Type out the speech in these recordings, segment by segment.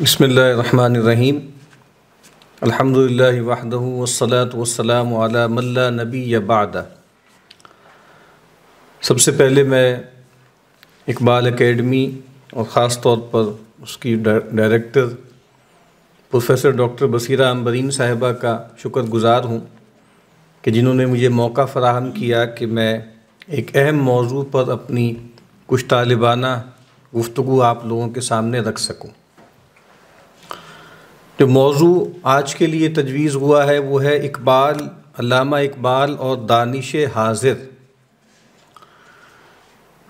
لله وحده والصلاة والسلام على من لا नबी بعد सबसे पहले मैं इकबाल अकेडमी और ख़ास तौर पर उसकी director professor doctor Basira Ambreen साहिबा का शुक्रगुज़ार हूँ कि जिन्होंने मुझे मौका फ़राहम किया कि मैं एक अहम मौजू पर अपनी कुछ तालिबाना गुफ्तु आप लोगों के सामने रख सकूँ जो मौजू आज के लिए तजवीज़ हुआ है वो है इकबाल अलामा इकबाल और दानिश हाजिर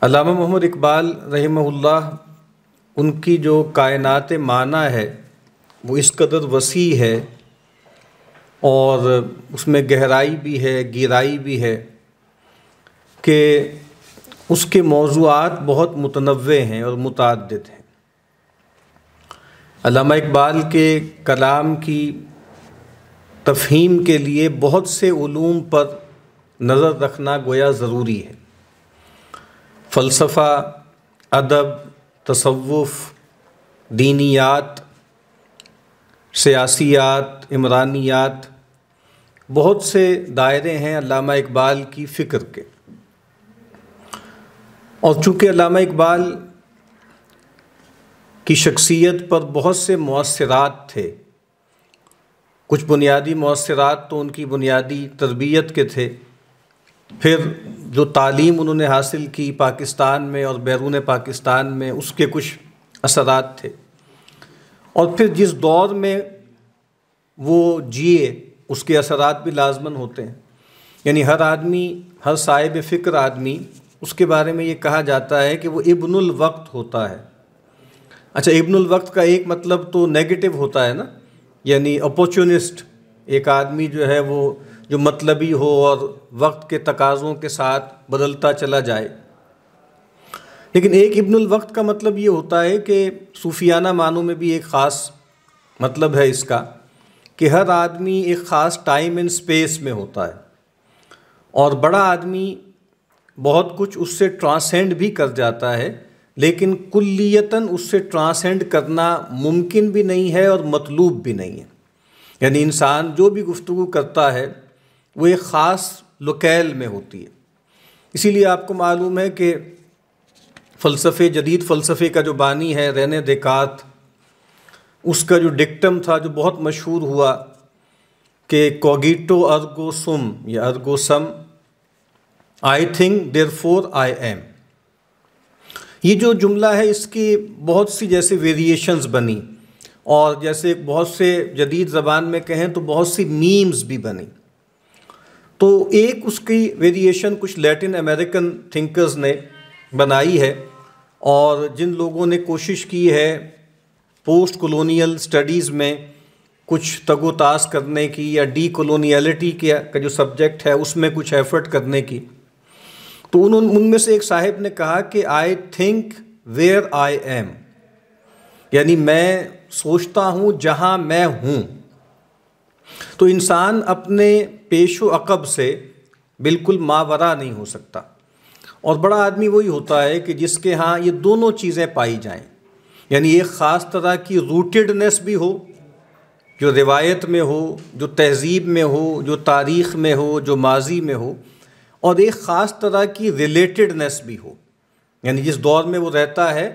अलामा मोहम्मद इकबाल रहमहुल्लाह उनकी जो कायनात माना है वो इस कदर वसी है और उसमें गहराई भी है गहराई भी है कि उसके मौजूद बहुत मुतनवे हैं और मुतद हैं अलामा इकबाल के कलाम की तफहीम के लिए बहुत से ूम पर नज़र रखना गोया ज़रूरी है फ़लसफ़ा अदब तसवुफ़ दीनियात सियासियात इमरानियात बहुत से दायरे हैं अलामा इकबाल की फ़िक्र के और चूँकि अलामा इकबाल की शख्सियत पर बहुत से मौसरात थे कुछ बुनियादी मौसरात तो उनकी बुनियादी तरबियत के थे फिर जो तालीम उन्होंने हासिल की पाकिस्तान में और बैरून पाकिस्तान में उसके कुछ असरात थे और फिर जिस दौर में वो जिए उसके असरात भी लाजमन होते हैं यानी हर आदमी हर साहिब फ़िक्र आदमी उसके बारे में ये कहा जाता है कि वो इब्नुल वक्त होता है अच्छा इब्नुल वक्त का एक मतलब तो नेगेटिव होता है ना यानी अपॉर्चुनिस्ट एक आदमी जो है वो जो मतलबी हो और वक्त के तकाज़ों के साथ बदलता चला जाए लेकिन एक इब्नुल वक्त का मतलब ये होता है कि सूफियाना मानों में भी एक ख़ास मतलब है इसका कि हर आदमी एक ख़ास टाइम एंड स्पेस में होता है और बड़ा आदमी बहुत कुछ उससे ट्रांसेंड भी कर जाता है लेकिन कुल्लियतन उससे ट्रांसेंड करना मुमकिन भी नहीं है और मतलूब भी नहीं है यानी इंसान जो भी गुफ्तु करता है वो एक ख़ास लोकेल में होती है इसीलिए आपको मालूम है कि फ़लसफ़े जदीद फ़लसफ़े का जो बानी है रहने देकात उसका जो डिक्टम था जो बहुत मशहूर हुआ कि कोगीटो अर्गो सुम या ergo sum I think therefore I am ये जो जुमला है इसकी बहुत सी जैसे वेरिएशंस बनी और जैसे बहुत से जदीद ज़बान में कहें तो बहुत सी मीम्स भी बनी तो एक उसकी वेरिएशन कुछ लैटिन अमेरिकन थिंकर्स ने बनाई है और जिन लोगों ने कोशिश की है पोस्ट कॉलोनियल स्टडीज़ में कुछ तगोतास करने की या डी कॉलोनियलिटी का जो सब्जेक्ट है उसमें कुछ एफर्ट करने की तो उन उनमें से एक साहब ने कहा कि I think where I am यानी मैं सोचता हूँ जहाँ मैं हूँ तो इंसान अपने पेशो अकब से बिल्कुल मावरा नहीं हो सकता और बड़ा आदमी वही होता है कि जिसके यहाँ ये दोनों चीज़ें पाई जाएं यानी एक ख़ास तरह की रूटेडनेस भी हो जो रिवायत में हो जो तहज़ीब में हो जो तारीख़ में हो जो माजी में हो और एक ख़ास तरह की रिलेटेडनेस भी हो यानी जिस दौर में वो रहता है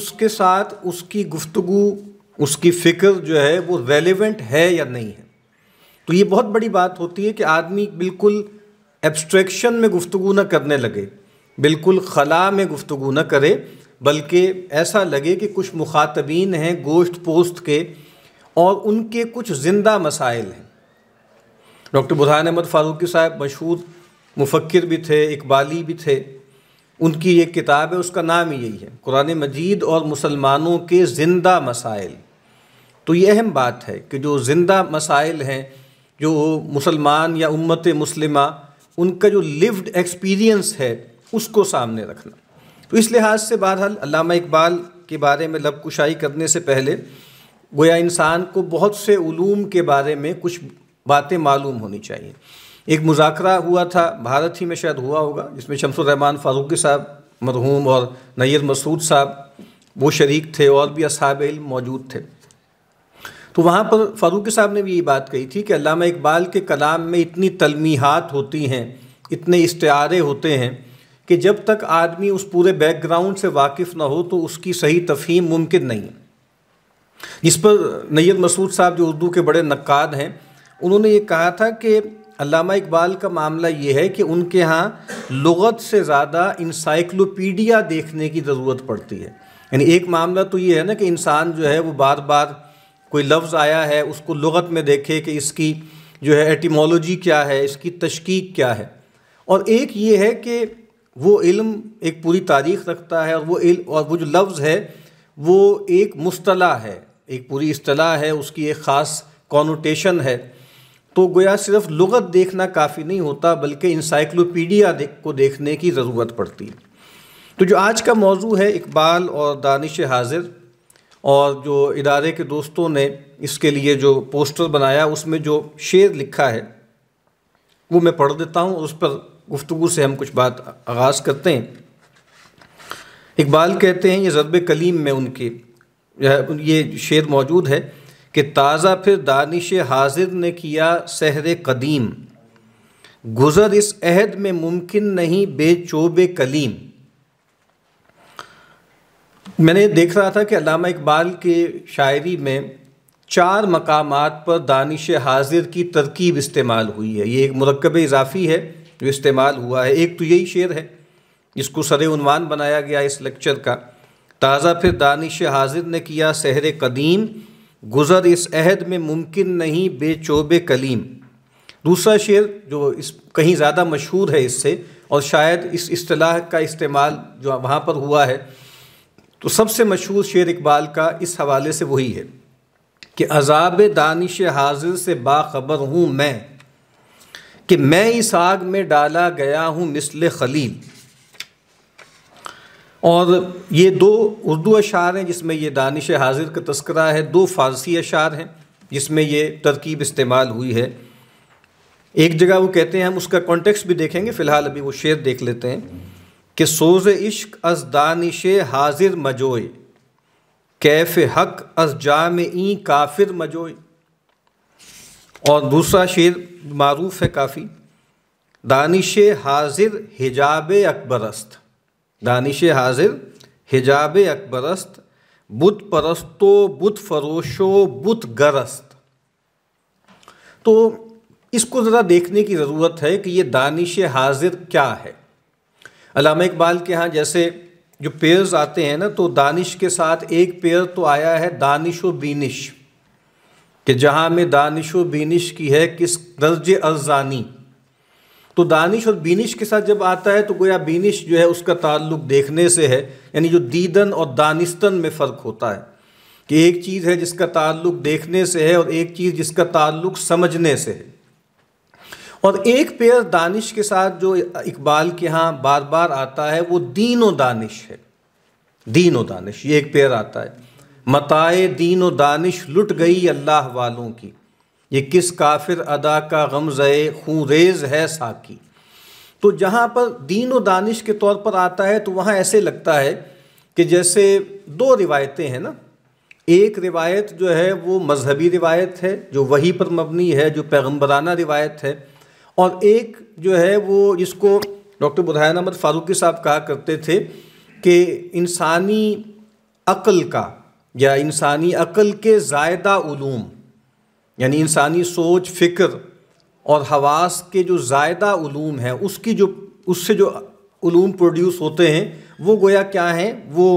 उसके साथ उसकी गुफ्तु उसकी फ़िक्र जो है वो रेलिवेंट है या नहीं है तो ये बहुत बड़ी बात होती है कि आदमी बिल्कुल एब्स्ट्रैक्शन में गुफ्तु ना करने लगे बिल्कुल खला में गुफ्तु ना करे बल्कि ऐसा लगे कि कुछ मुखातबीन हैं गोश्त पोस्त के और उनके कुछ ज़िंदा मसाइल हैं डॉक्टर बुरहान अहमद फारूकी साहब मशहूर मुफक्र भी थे इकबाली भी थे उनकी एक किताब है उसका नाम ही यही है कुरान मजीद और मुसलमानों के ज़िंदा मसाइल तो ये अहम बात है कि जो ज़िंदा मसाइल हैं जो मुसलमान या उम्मत मुसलिमा उनका जो लिव्ड एक्सपीरियंस है उसको सामने रखना तो इस लिहाज से बहरहाल अलामा इकबाल के बारे में लबकुशाई करने से पहले गोया इंसान को बहुत से ूम के बारे में कुछ बातें मालूम होनी चाहिए एक मुजाकरा हुआ था भारत ही में शायद हुआ होगा जिसमें शमसुररहमान फ़ारूकी साहब मरहूम और नैयर मसूद साहब वो शरीक थे और भी असाब इल मौजूद थे तो वहाँ पर फ़ारूकी साहब ने भी ये बात कही थी कि अलामा इकबाल के कलाम में इतनी तलमीहात होती हैं इतने इस्तारे होते हैं कि जब तक आदमी उस पूरे बैकग्राउंड से वाकिफ़ ना हो तो उसकी सही तफहीम मुमकिन नहीं है जिस पर नैर मसूद साहब जो उर्दू के बड़े नक्काद हैं उन्होंने ये कहा था कि अलामा इकबाल का मामला ये है कि उनके यहाँ लगत से ज़्यादा इंसाइक्लोपीडिया देखने की ज़रूरत पड़ती है यानी एक मामला तो ये है ना कि इंसान जो है वो बार बार कोई लफ्ज़ आया है उसको लगत में देखे कि इसकी जो है एटीमोलोजी क्या है इसकी तशकीक क्या है और एक ये है कि वो इल्म एक पूरी तारीख रखता है और वो इल्म और वो जो लफ्ज़ है वो एक मुस्तला है एक पूरी अतलाह है उसकी एक ख़ास कॉनोटेशन है तो गोया सिर्फ लगत देखना काफ़ी नहीं होता बल्कि इंसाइक्लोपीडिया को देखने की ज़रूरत पड़ती है तो जो आज का मौजू है इकबाल और दानिश हाजिर और जो इदारे के दोस्तों ने इसके लिए जो पोस्टर बनाया उसमें जो शेर लिखा है वो मैं पढ़ देता हूँ उस पर गुफ्तु से हम कुछ बात आगाज़ करते हैं इकबाल कहते हैं ये ज़रब कलीम में उनके ये शेर मौजूद है कि ताज़ा फिर दानिश हाजिर ने किया सहर कदीम गुज़र इस अहद में मुमकिन नहीं बेचोब कलीम मैंने देख रहा था कि अलामा इकबाल के शायरी में चार मकाम पर दानिश हाजिर की तरकीब इस्तेमाल हुई है ये एक मरकब इजाफ़ी है जो इस्तेमाल हुआ है एक तो यही शेर है इसको सरवान बनाया गया इस लेक्चर का ताज़ा फिर दानिश हाजिर ने किया सहर कदीम गुज़र इस अहद में मुमकिन नहीं बेचोब कलीम दूसरा शेर जो इस कहीं ज़्यादा मशहूर है इससे और शायद इस अतलाह का इस्तेमाल जो वहाँ पर हुआ है तो सबसे मशहूर शेर इकबाल का इस हवाले से वही है कि अजाब दानिश हाजिर से बाखबर हूँ मैं कि मैं इस आग में डाला गया हूँ मिसल खलील और ये दो उर्दू अशार हैं जिसमें ये दानिश हाजिर का तस्करा है दो फ़ारसी अशार हैं जिसमें ये तरकीब इस्तेमाल हुई है एक जगह वो कहते हैं हम उसका कॉन्टेक्स्ट भी देखेंगे फ़िलहाल अभी वो शेर देख लेते हैं कि सोज इश्क अज दानिश हाजिर मजोए कैफ हक अज जाम ई काफिर मजोए और दूसरा शेर मरूफ है काफ़ी दानिश हाजिर हिजाब अकबरस्त दानिश हाजिर हिजाब अकबरस्त बुत परस्तो बुत फरोशो बुत गरस्त तो इसको ज़रा देखने की ज़रूरत है कि ये दानिश हाजिर क्या है अलामा इकबाल के यहाँ जैसे जो पेयर्स आते हैं ना तो दानिश के साथ एक पेयर तो आया है दानिश व बीनिश कि जहाँ में दानिश व बीनिश की है किस दर्ज अर्जानी तो दानिश और बीनिश के साथ जब आता है तो गोया बीनिश जो है उसका ताल्लुक देखने से है यानी जो दीदन और दानिस्तन में फ़र्क होता है कि एक चीज़ है जिसका ताल्लुक देखने से है और एक चीज़ जिसका ताल्लुक समझने से है और एक पेयर दानिश के साथ जो इकबाल के यहाँ बार बार आता है वो दीन व दानिश है दीन व दानिश ये एक पेयर आता है मताए व दानिश लुट गई अल्लाह वालों की ये किस काफिर अदा का गमज़ रेज़ है साकी तो जहाँ पर दीन व दानिश के तौर पर आता है तो वहाँ ऐसे लगता है कि जैसे दो रिवायतें हैं ना एक रिवायत जो है वो मजहबी रिवायत है जो वही पर मबनी है जो पैगम्बराना रिवायत है और एक जो है वो जिसको डॉक्टर बुरहान अहमद फारूकी साहब कहा करते थे कि इंसानी अक़ल का या इंसानी अक़ल के जायदा ूम यानी इंसानी सोच फ़िक्र और हवास के जो जायदा ूम है उसकी जो उससे जो ूम प्रोड्यूस होते हैं वो गोया क्या हैं वो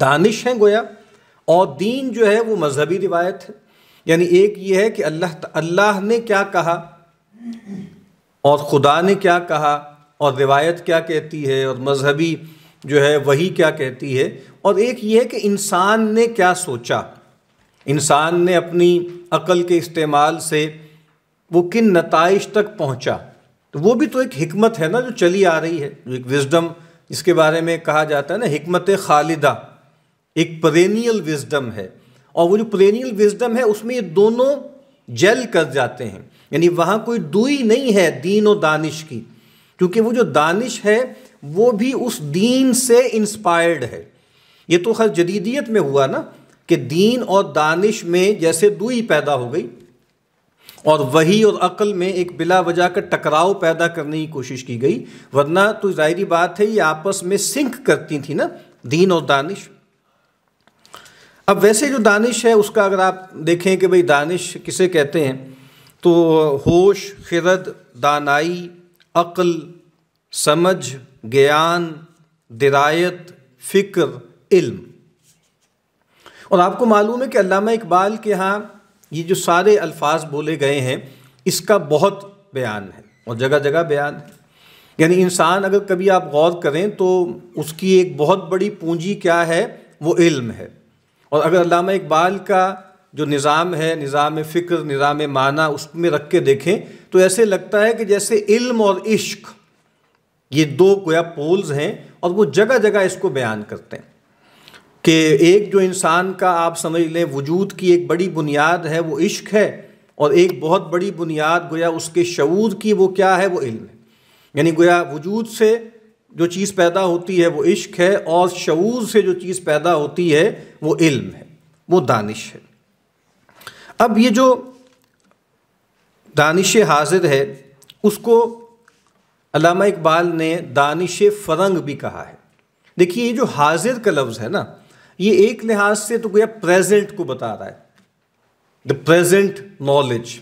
दानिश हैं गोया और दीन जो है वो मजहबी रिवायत है यानी एक ये है कि अल्लाह अल्लाह ने क्या कहा और ख़ुदा ने क्या कहा और रिवायत क्या कहती है और मजहबी जो है वही क्या कहती है और एक ये है कि इंसान ने क्या सोचा इंसान ने अपनी अकल के इस्तेमाल से वो किन नतज तक पहुँचा तो वो भी तो एक हमत है ना जो चली आ रही है जो एक विजडम इसके बारे में कहा जाता है ना हमत खालिदा एक प्रेनियल विजडम है और वो जो प्रेनियल विजडम है उसमें ये दोनों जेल कर जाते हैं यानी वहाँ कोई दुई नहीं है दीन और दानिश की क्योंकि वो जो दानिश है वो भी उस दीन से इंस्पायर्ड है ये तो खैर जदीदियत में हुआ ना कि दीन और दानिश में जैसे दुई पैदा हो गई और वही और अक्ल में एक बिला वजह का टकराव पैदा करने की कोशिश की गई वरना तो जाहिर बात है ये आपस में सिंक करती थी ना दीन और दानिश अब वैसे जो दानिश है उसका अगर आप देखें कि भाई दानिश किसे कहते हैं तो होश खिरद दानाई अक्ल समझ ज्ञान दिरायत फ़िक्र इल्म और आपको मालूम है कि अलामा इकबाल के यहाँ ये जो सारे अल्फाज बोले गए हैं इसका बहुत बयान है और जगह जगह बयान है यानी इंसान अगर कभी आप गौर करें तो उसकी एक बहुत बड़ी पूंजी क्या है वो इल्म है और अगर अलामा इकबाल का जो निज़ाम है निज़ाम फ़िक्र निज़ाम माना उसमें रख के देखें तो ऐसे लगता है कि जैसे इल्म और इश्क ये दो गोया पोल्स हैं और वो जगह जगह इसको बयान करते हैं कि एक जो इंसान का आप समझ लें वजूद की एक बड़ी बुनियाद है वो इश्क है और एक बहुत बड़ी बुनियाद गोया उसके शूर की वो क्या है वो इल्म है यानी गोया वजूद से जो चीज़ पैदा होती है वो इश्क है और शूर से जो चीज़ पैदा होती है वो इल्म है वो दानिश है अब ये जो दानिश हाजिर है उसको अलामा इकबाल ने दानिश फरंग भी कहा है देखिए ये जो हाजिर का लफ्ज़ है ना ये एक लिहाज से तो गया प्रेजेंट को बता रहा है the present knowledge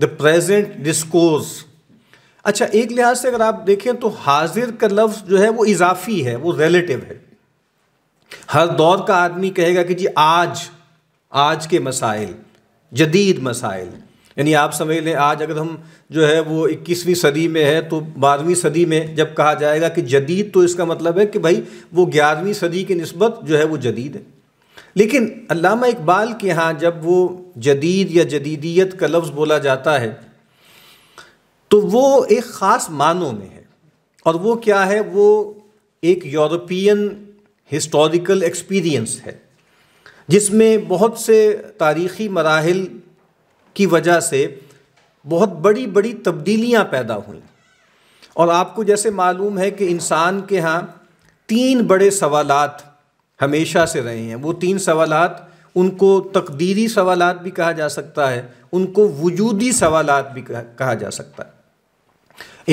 the present discourse अच्छा एक लिहाज से अगर आप देखें तो हाजिर का लफ्ज़ जो है वो इजाफी है वो रिलेटिव है हर दौर का आदमी कहेगा कि जी आज आज के मसाइल जदीद मसाइल यानी आप समझ लें आज अगर हम जो है वो 21वीं सदी में है तो 12वीं सदी में जब कहा जाएगा कि जदीद तो इसका मतलब है कि भाई वो 11वीं सदी की नस्बत जो है वो जदीद है लेकिन अलामा इकबाल के यहाँ जब वो जदीद या जदीदियत का लफ्ज़ बोला जाता है तो वो एक ख़ास मानों में है और वो क्या है वो एक यूरोपियन हिस्टोरिकल एक्सपीरियंस है जिसमें बहुत से तारीख़ी मराहल की वजह से बहुत बड़ी बड़ी तब्दीलियाँ पैदा हुई और आपको जैसे मालूम है कि इंसान के यहाँ तीन बड़े सवालत हमेशा से रहे हैं वो तीन सवालत उनको तकदीरी सवाल भी कहा जा सकता है उनको वजूदी सवाल भी कहा जा सकता है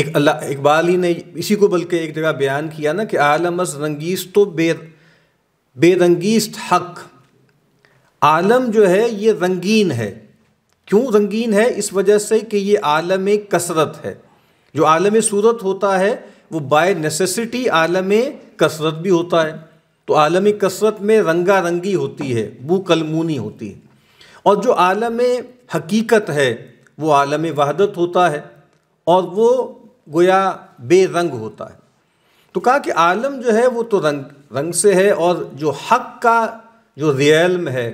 एक अल्लाह इकबाल ही ने इसी को बल्कि एक जगह बयान किया ना कि अज रंगीस तो बे बेरंगीस हक आलम जो है ये रंगीन है क्यों रंगीन है इस वजह से कि ये आलम कसरत है जो आलम सूरत होता है वो बाय नेसेसिटी आलम कसरत भी होता है तो आलम कसरत में रंगा रंगी होती है वो कलमूनी होती है और जो आलम हकीकत है वो आलम वहदत होता है और वो गोया बेरंग होता है तो कहा कि आलम जो है वो तो रंग रंग से है और जो हक का जो रियलम है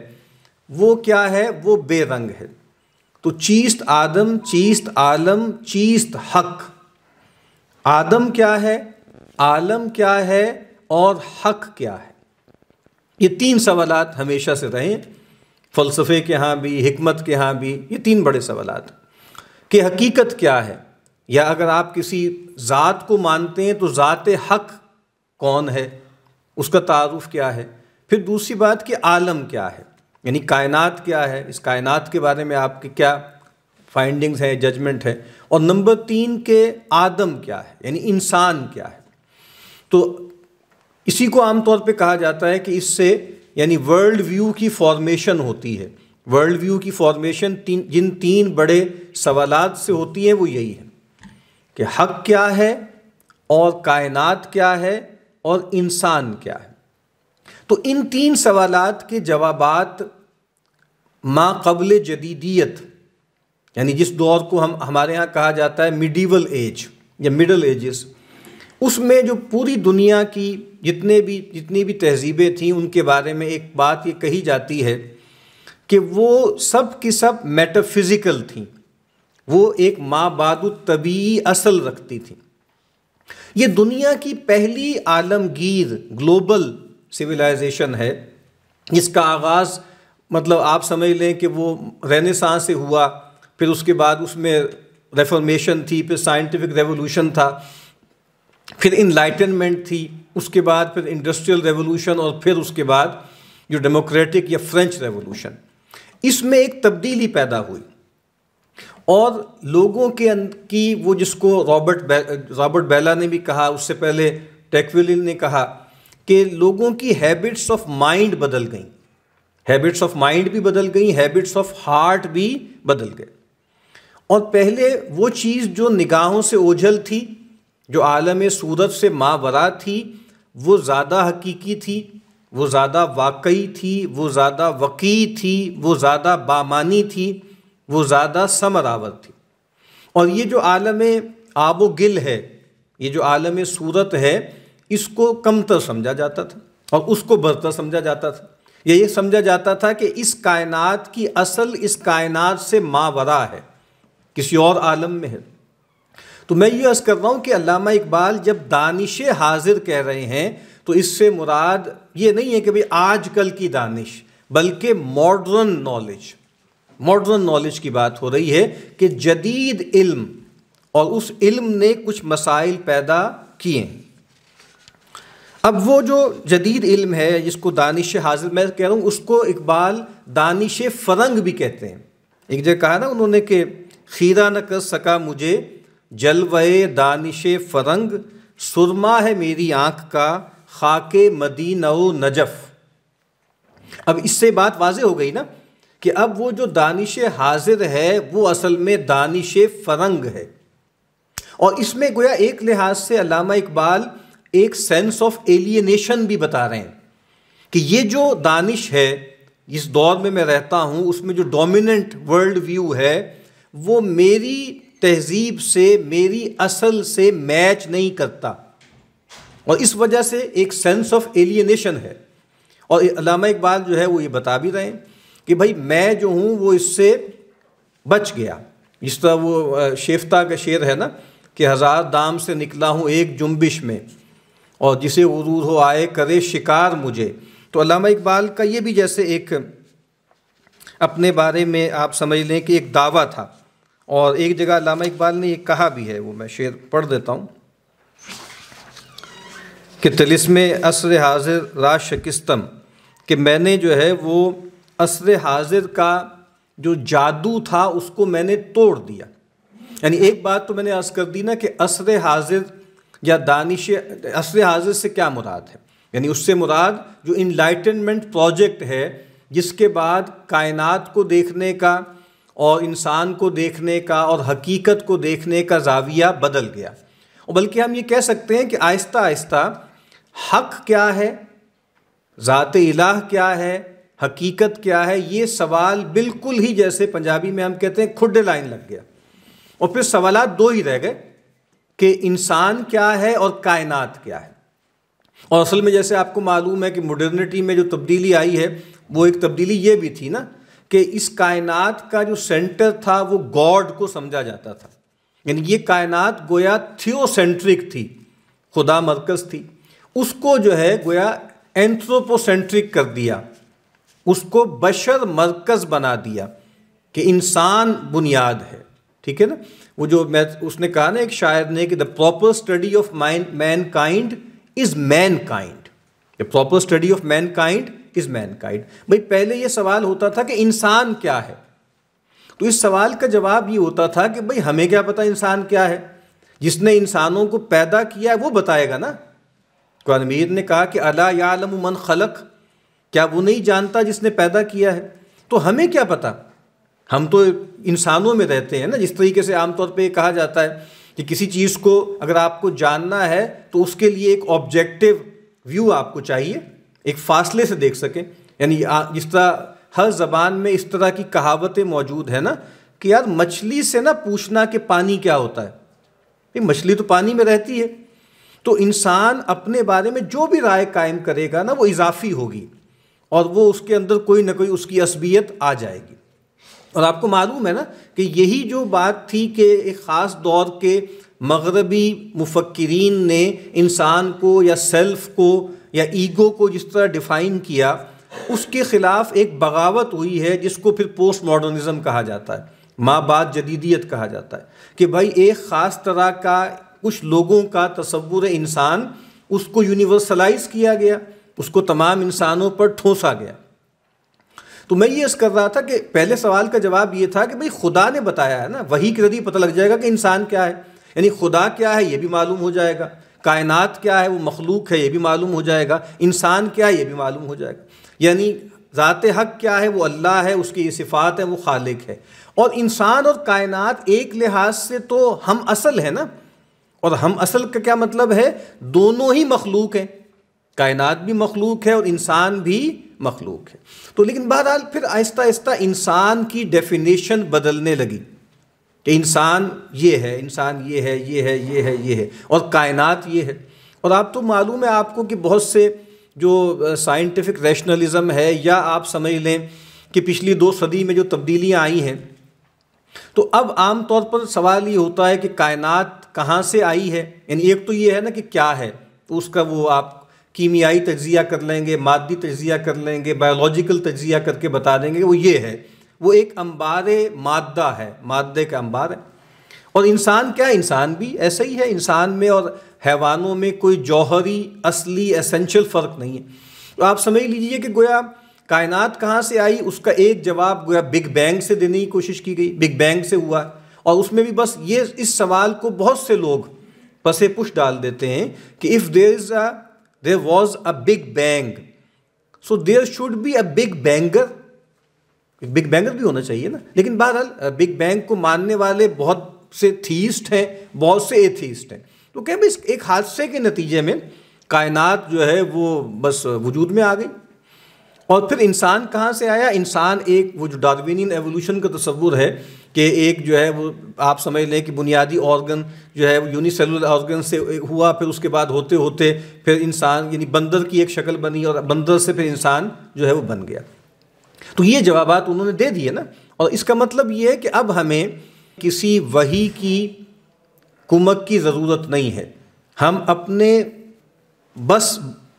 वो क्या है वो बेरंग है तो चीस्त आदम चीस्त आलम चीस्त हक आदम क्या है आलम क्या है और हक क्या है ये तीन सवाल हमेशा से रहें फ़लसफ़े के यहाँ भी हमत के यहाँ भी ये तीन बड़े सवाल कि हकीकत क्या है या अगर आप किसी ज़ात को मानते हैं तो ज़ात हक कौन है उसका तारफ़ क्या है फिर दूसरी बात कि आलम क्या है यानी कायनात क्या है इस कायनात के बारे में आपके क्या फाइंडिंग्स हैं जजमेंट है और नंबर तीन के आदम क्या है यानी इंसान क्या है तो इसी को आमतौर पे कहा जाता है कि इससे यानी वर्ल्ड व्यू की फॉर्मेशन होती है वर्ल्ड व्यू की फॉर्मेशन तीन जिन तीन बड़े सवालात से होती है वो यही है कि हक क्या है और कायनात क्या है और इंसान क्या है तो इन तीन सवाल के जवाब माँ कबल जदीदियत यानी जिस दौर को हम हमारे यहाँ कहा जाता है मिडीवल एज या मिडल एजेस उसमें जो पूरी दुनिया की जितने भी जितनी भी तहजीबें थीं उनके बारे में एक बात ये कही जाती है कि वो सब की सब मेटाफिज़िकल थी वो एक माँ बाद तबी असल रखती थी ये दुनिया की पहली आलमगीर ग्लोबल सिविलाइजेशन है इसका आगाज़ मतलब आप समझ लें कि वो रेनेसां से हुआ फिर उसके बाद उसमें रेफॉर्मेशन थी फिर साइंटिफिक रेवोल्यूशन था फिर इन्लाइटनमेंट थी उसके बाद फिर इंडस्ट्रियल रेवोल्यूशन और फिर उसके बाद जो डेमोक्रेटिक या फ्रेंच रेवोल्यूशन इसमें एक तब्दीली पैदा हुई और लोगों के अं-, की वो जिसको रॉबर्ट रॉबर्ट बेला ने भी कहा उससे पहले टेक्विलिन ने कहा कि लोगों की हैबिट्स ऑफ माइंड बदल गई हैबिट्स ऑफ माइंड भी बदल गई हैबिट्स ऑफ हार्ट भी बदल गए और पहले वो चीज़ जो निगाहों से ओझल थी जो आलम सूरत से मावरा थी वो ज़्यादा हकीकी थी वो ज़्यादा वाकई थी वो ज़्यादा वकी थी वो ज़्यादा बामानी थी वो ज़्यादा समरावर थी और ये जो आलम आबो गिल है ये जो आलम सूरत है इसको कमतर समझा जाता था और उसको बढ़तर समझा जाता था यह ये समझा जाता था कि इस कायनात की असल इस कायनात से मावरा है किसी और आलम में है तो मैं ये अर्ज़ कर रहा हूँ कि अलामा इकबाल जब दानिश हाजिर कह रहे हैं तो इससे मुराद ये नहीं है कि भाई आजकल की दानिश बल्कि मॉडर्न नॉलेज मॉडर्न नॉलेज की बात हो रही है कि जदीद इल्म और उस इल्म ने कुछ मसाइल पैदा किए हैं अब वो जो जदीद इल्म है जिसको दानिश हाजिल मैं कह रहा हूँ उसको इकबाल दानिश फरंग भी कहते हैं एक जगह कहा ना उन्होंने कि खीरा न कर सका मुझे जलवे दानिश फरंग सुरमा है मेरी आँख का खाक मदीना नजफ़ अब इससे बात वाज हो गई ना कि अब वो जो दानिश हाजिर है वो असल में दानिश फरंग है और इसमें गोया एक लिहाज से अलामा इकबाल एक सेंस ऑफ एलिएनेशन भी बता रहे हैं कि ये जो दानिश है इस दौर में मैं रहता हूँ उसमें जो डोमिनेंट वर्ल्ड व्यू है वो मेरी तहजीब से मेरी असल से मैच नहीं करता और इस वजह से एक सेंस ऑफ एलियनेशन है और अलामा इकबाल जो है वो ये बता भी रहे हैं कि भाई मैं जो हूँ वो इससे बच गया इस तरह वो शेफ्ता का शेर है ना कि हज़ार दाम से निकला हूँ एक जुम्बिश में और जिसे गुरूर हो आए करे शिकार मुझे तो अलामा इकबाल का ये भी जैसे एक अपने बारे में आप समझ लें कि एक दावा था और एक जगह अलामा इकबाल ने ये कहा भी है वो मैं शेर पढ़ देता हूँ कि तलिस्म असर हाजिर राज शिकस्तम कि मैंने जो है वो असर हाजिर का जो जादू था उसको मैंने तोड़ दिया यानी एक बात तो मैंने अर्ज़ कर दी ना कि असर हाजिर या दानिश असर हाजिर से क्या मुराद है यानी उससे मुराद जो इनलाइटनमेंट प्रोजेक्ट है जिसके बाद कायनात को देखने का और इंसान को देखने का और हकीकत को देखने का जाविया बदल गया और बल्कि हम ये कह सकते हैं कि आहिस्ता आहिस्ता हक क्या है ज़ात इलाह क्या है हकीकत क्या है ये सवाल बिल्कुल ही जैसे पंजाबी में हम कहते हैं खुड लाइन लग गया और फिर सवाल दो ही रह गए कि इंसान क्या है और कायनात क्या है और असल में जैसे आपको मालूम है कि मॉडर्निटी में जो तब्दीली आई है वो एक तब्दीली ये भी थी ना कि इस कायनात का जो सेंटर था वो गॉड को समझा जाता था यानी ये कायनात गोया थियोसेंट्रिक थी खुदा मरकज थी उसको जो है गोया एंथ्रोपोसेंट्रिक कर दिया उसको बशर मरकज बना दिया कि इंसान बुनियाद है ठीक है ना वो जो मैं उसने कहा ना एक शायर ने कि the proper study of mind mankind is mankind the proper study of mankind is mankind भाई पहले ये सवाल होता था कि इंसान क्या है तो इस सवाल का जवाब ये होता था कि भाई हमें क्या पता इंसान क्या है जिसने इंसानों को पैदा किया है वो बताएगा ना कुरान ने कहा कि अला यालम मन खलक क्या वो नहीं जानता जिसने पैदा किया है तो हमें क्या पता हम तो इंसानों में रहते हैं ना जिस तरीके से आमतौर पे कहा जाता है कि किसी चीज़ को अगर आपको जानना है तो उसके लिए एक ऑब्जेक्टिव व्यू आपको चाहिए एक फासले से देख सकें यानी जिस तरह हर जबान में इस तरह की कहावतें मौजूद है ना कि यार मछली से ना पूछना कि पानी क्या होता है मछली तो पानी में रहती है तो इंसान अपने बारे में जो भी राय कायम करेगा ना वो इजाफी होगी और वो उसके अंदर कोई ना कोई उसकी असबियत आ जाएगी और आपको मालूम है ना कि यही जो बात थी कि एक ख़ास दौर के मगरबी मुफक्रीन ने इंसान को या सेल्फ को या ईगो को जिस तरह डिफ़ाइन किया उसके ख़िलाफ़ एक बगावत हुई है जिसको फिर पोस्ट मॉडर्निज़म कहा जाता है माँ बात जदीदियत कहा जाता है कि भाई एक ख़ास तरह का कुछ लोगों का तस्वुर इंसान उसको यूनिवर्सलाइज किया गया उसको तमाम इंसानों पर ठोसा गया तो मैं ये कर रहा था कि पहले सवाल का जवाब ये था कि भाई खुदा ने बताया है ना वही के जरिए पता लग जाएगा कि इंसान क्या है यानी खुदा क्या है ये भी मालूम हो जाएगा कायनात क्या है वो मखलूक है ये भी मालूम हो जाएगा इंसान क्या है ये भी मालूम हो जाएगा यानी ज़ात हक क्या है वो अल्लाह है उसकी ये सिफ़ात है वो खालिक है और इंसान और कायनात एक लिहाज से तो हम असल है ना और हम असल का क्या मतलब है दोनों ही मखलूक हैं कायनात भी मखलूक है और इंसान भी मखलूक है तो लेकिन बहरहाल फिर आहिस्ता आहिस्ता इंसान की डेफिनेशन बदलने लगी कि इंसान ये है इंसान ये है ये है ये है ये है और कायनात ये है और आप तो मालूम है आपको कि बहुत से जो साइंटिफिक रैशनलिज़म है या आप समझ लें कि पिछली दो सदी में जो तब्दीलियाँ आई हैं तो अब आम तौर पर सवाल ये होता है कि कायनात कहाँ से आई है यानी एक तो ये है ना कि क्या है उसका वो आप कीमियाई तजिया कर लेंगे मादी तजिया कर लेंगे बायोलॉजिकल तजिया करके बता देंगे वो ये है वो एक अम्बार मादा है मादे का अम्बार है और इंसान क्या इंसान भी ऐसा ही है इंसान में और हैवानों में कोई जौहरी असली एसेंशियल फ़र्क नहीं है तो आप समझ लीजिए कि गोया कायनात कहाँ से आई उसका एक जवाब गोया बिग बैंग से देने की कोशिश की गई बिग बैंग से हुआ और उसमें भी बस ये इस सवाल को बहुत से लोग पसे पुश डाल देते हैं कि if there is a there was a big bang so should should be a big banger big banger भी होना चाहिए ना लेकिन बहरहाल बिग बैंग को मानने वाले बहुत से थीस्ट हैं बहुत से एथीस्ट हैं तो क्या भाई एक हादसे के नतीजे में कायनात जो है वो बस वजूद में आ गई और फिर इंसान कहाँ से आया इंसान एक वो जो डार्विनियन एवोल्यूशन का तस्वुर है कि एक जो है वो आप समझ लें कि बुनियादी ऑर्गन जो है वो यूनिसेलुलर ऑर्गन से हुआ फिर उसके बाद होते होते फिर इंसान यानी बंदर की एक शक्ल बनी और बंदर से फिर इंसान जो है वो बन गया तो ये जवाब उन्होंने दे दिए ना और इसका मतलब ये है कि अब हमें किसी वही की कुमक की ज़रूरत नहीं है हम अपने बस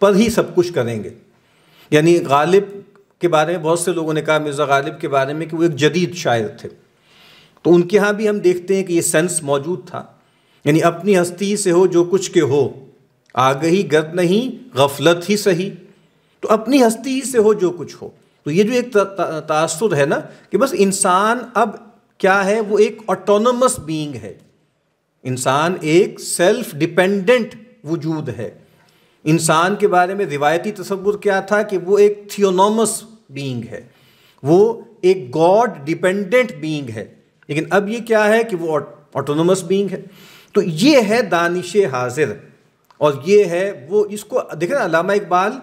पर ही सब कुछ करेंगे यानी गालिब के बारे में बहुत से लोगों ने कहा मिर्ज़ा गालिब के बारे में कि वो एक जदीद शायर थे तो उनके यहाँ भी हम देखते हैं कि ये सेंस मौजूद था यानी अपनी हस्ती से हो जो कुछ के हो ही गर्द नहीं गफलत ही सही तो अपनी हस्ती ही से हो जो कुछ हो तो ये जो एक तासर है ना कि बस इंसान अब क्या है वो एक ऑटोनमस बींग है इंसान एक सेल्फ डिपेंडेंट वजूद है इंसान के बारे में रिवायती तस्वुर क्या था कि वो एक थियोनोमस बींग है वो एक गॉड डिपेंडेंट बींग है लेकिन अब ये क्या है कि वो ऑटोनोमस बींग है तो ये है दानिश हाजिर और ये है वो इसको देखे ना अलामा इकबाल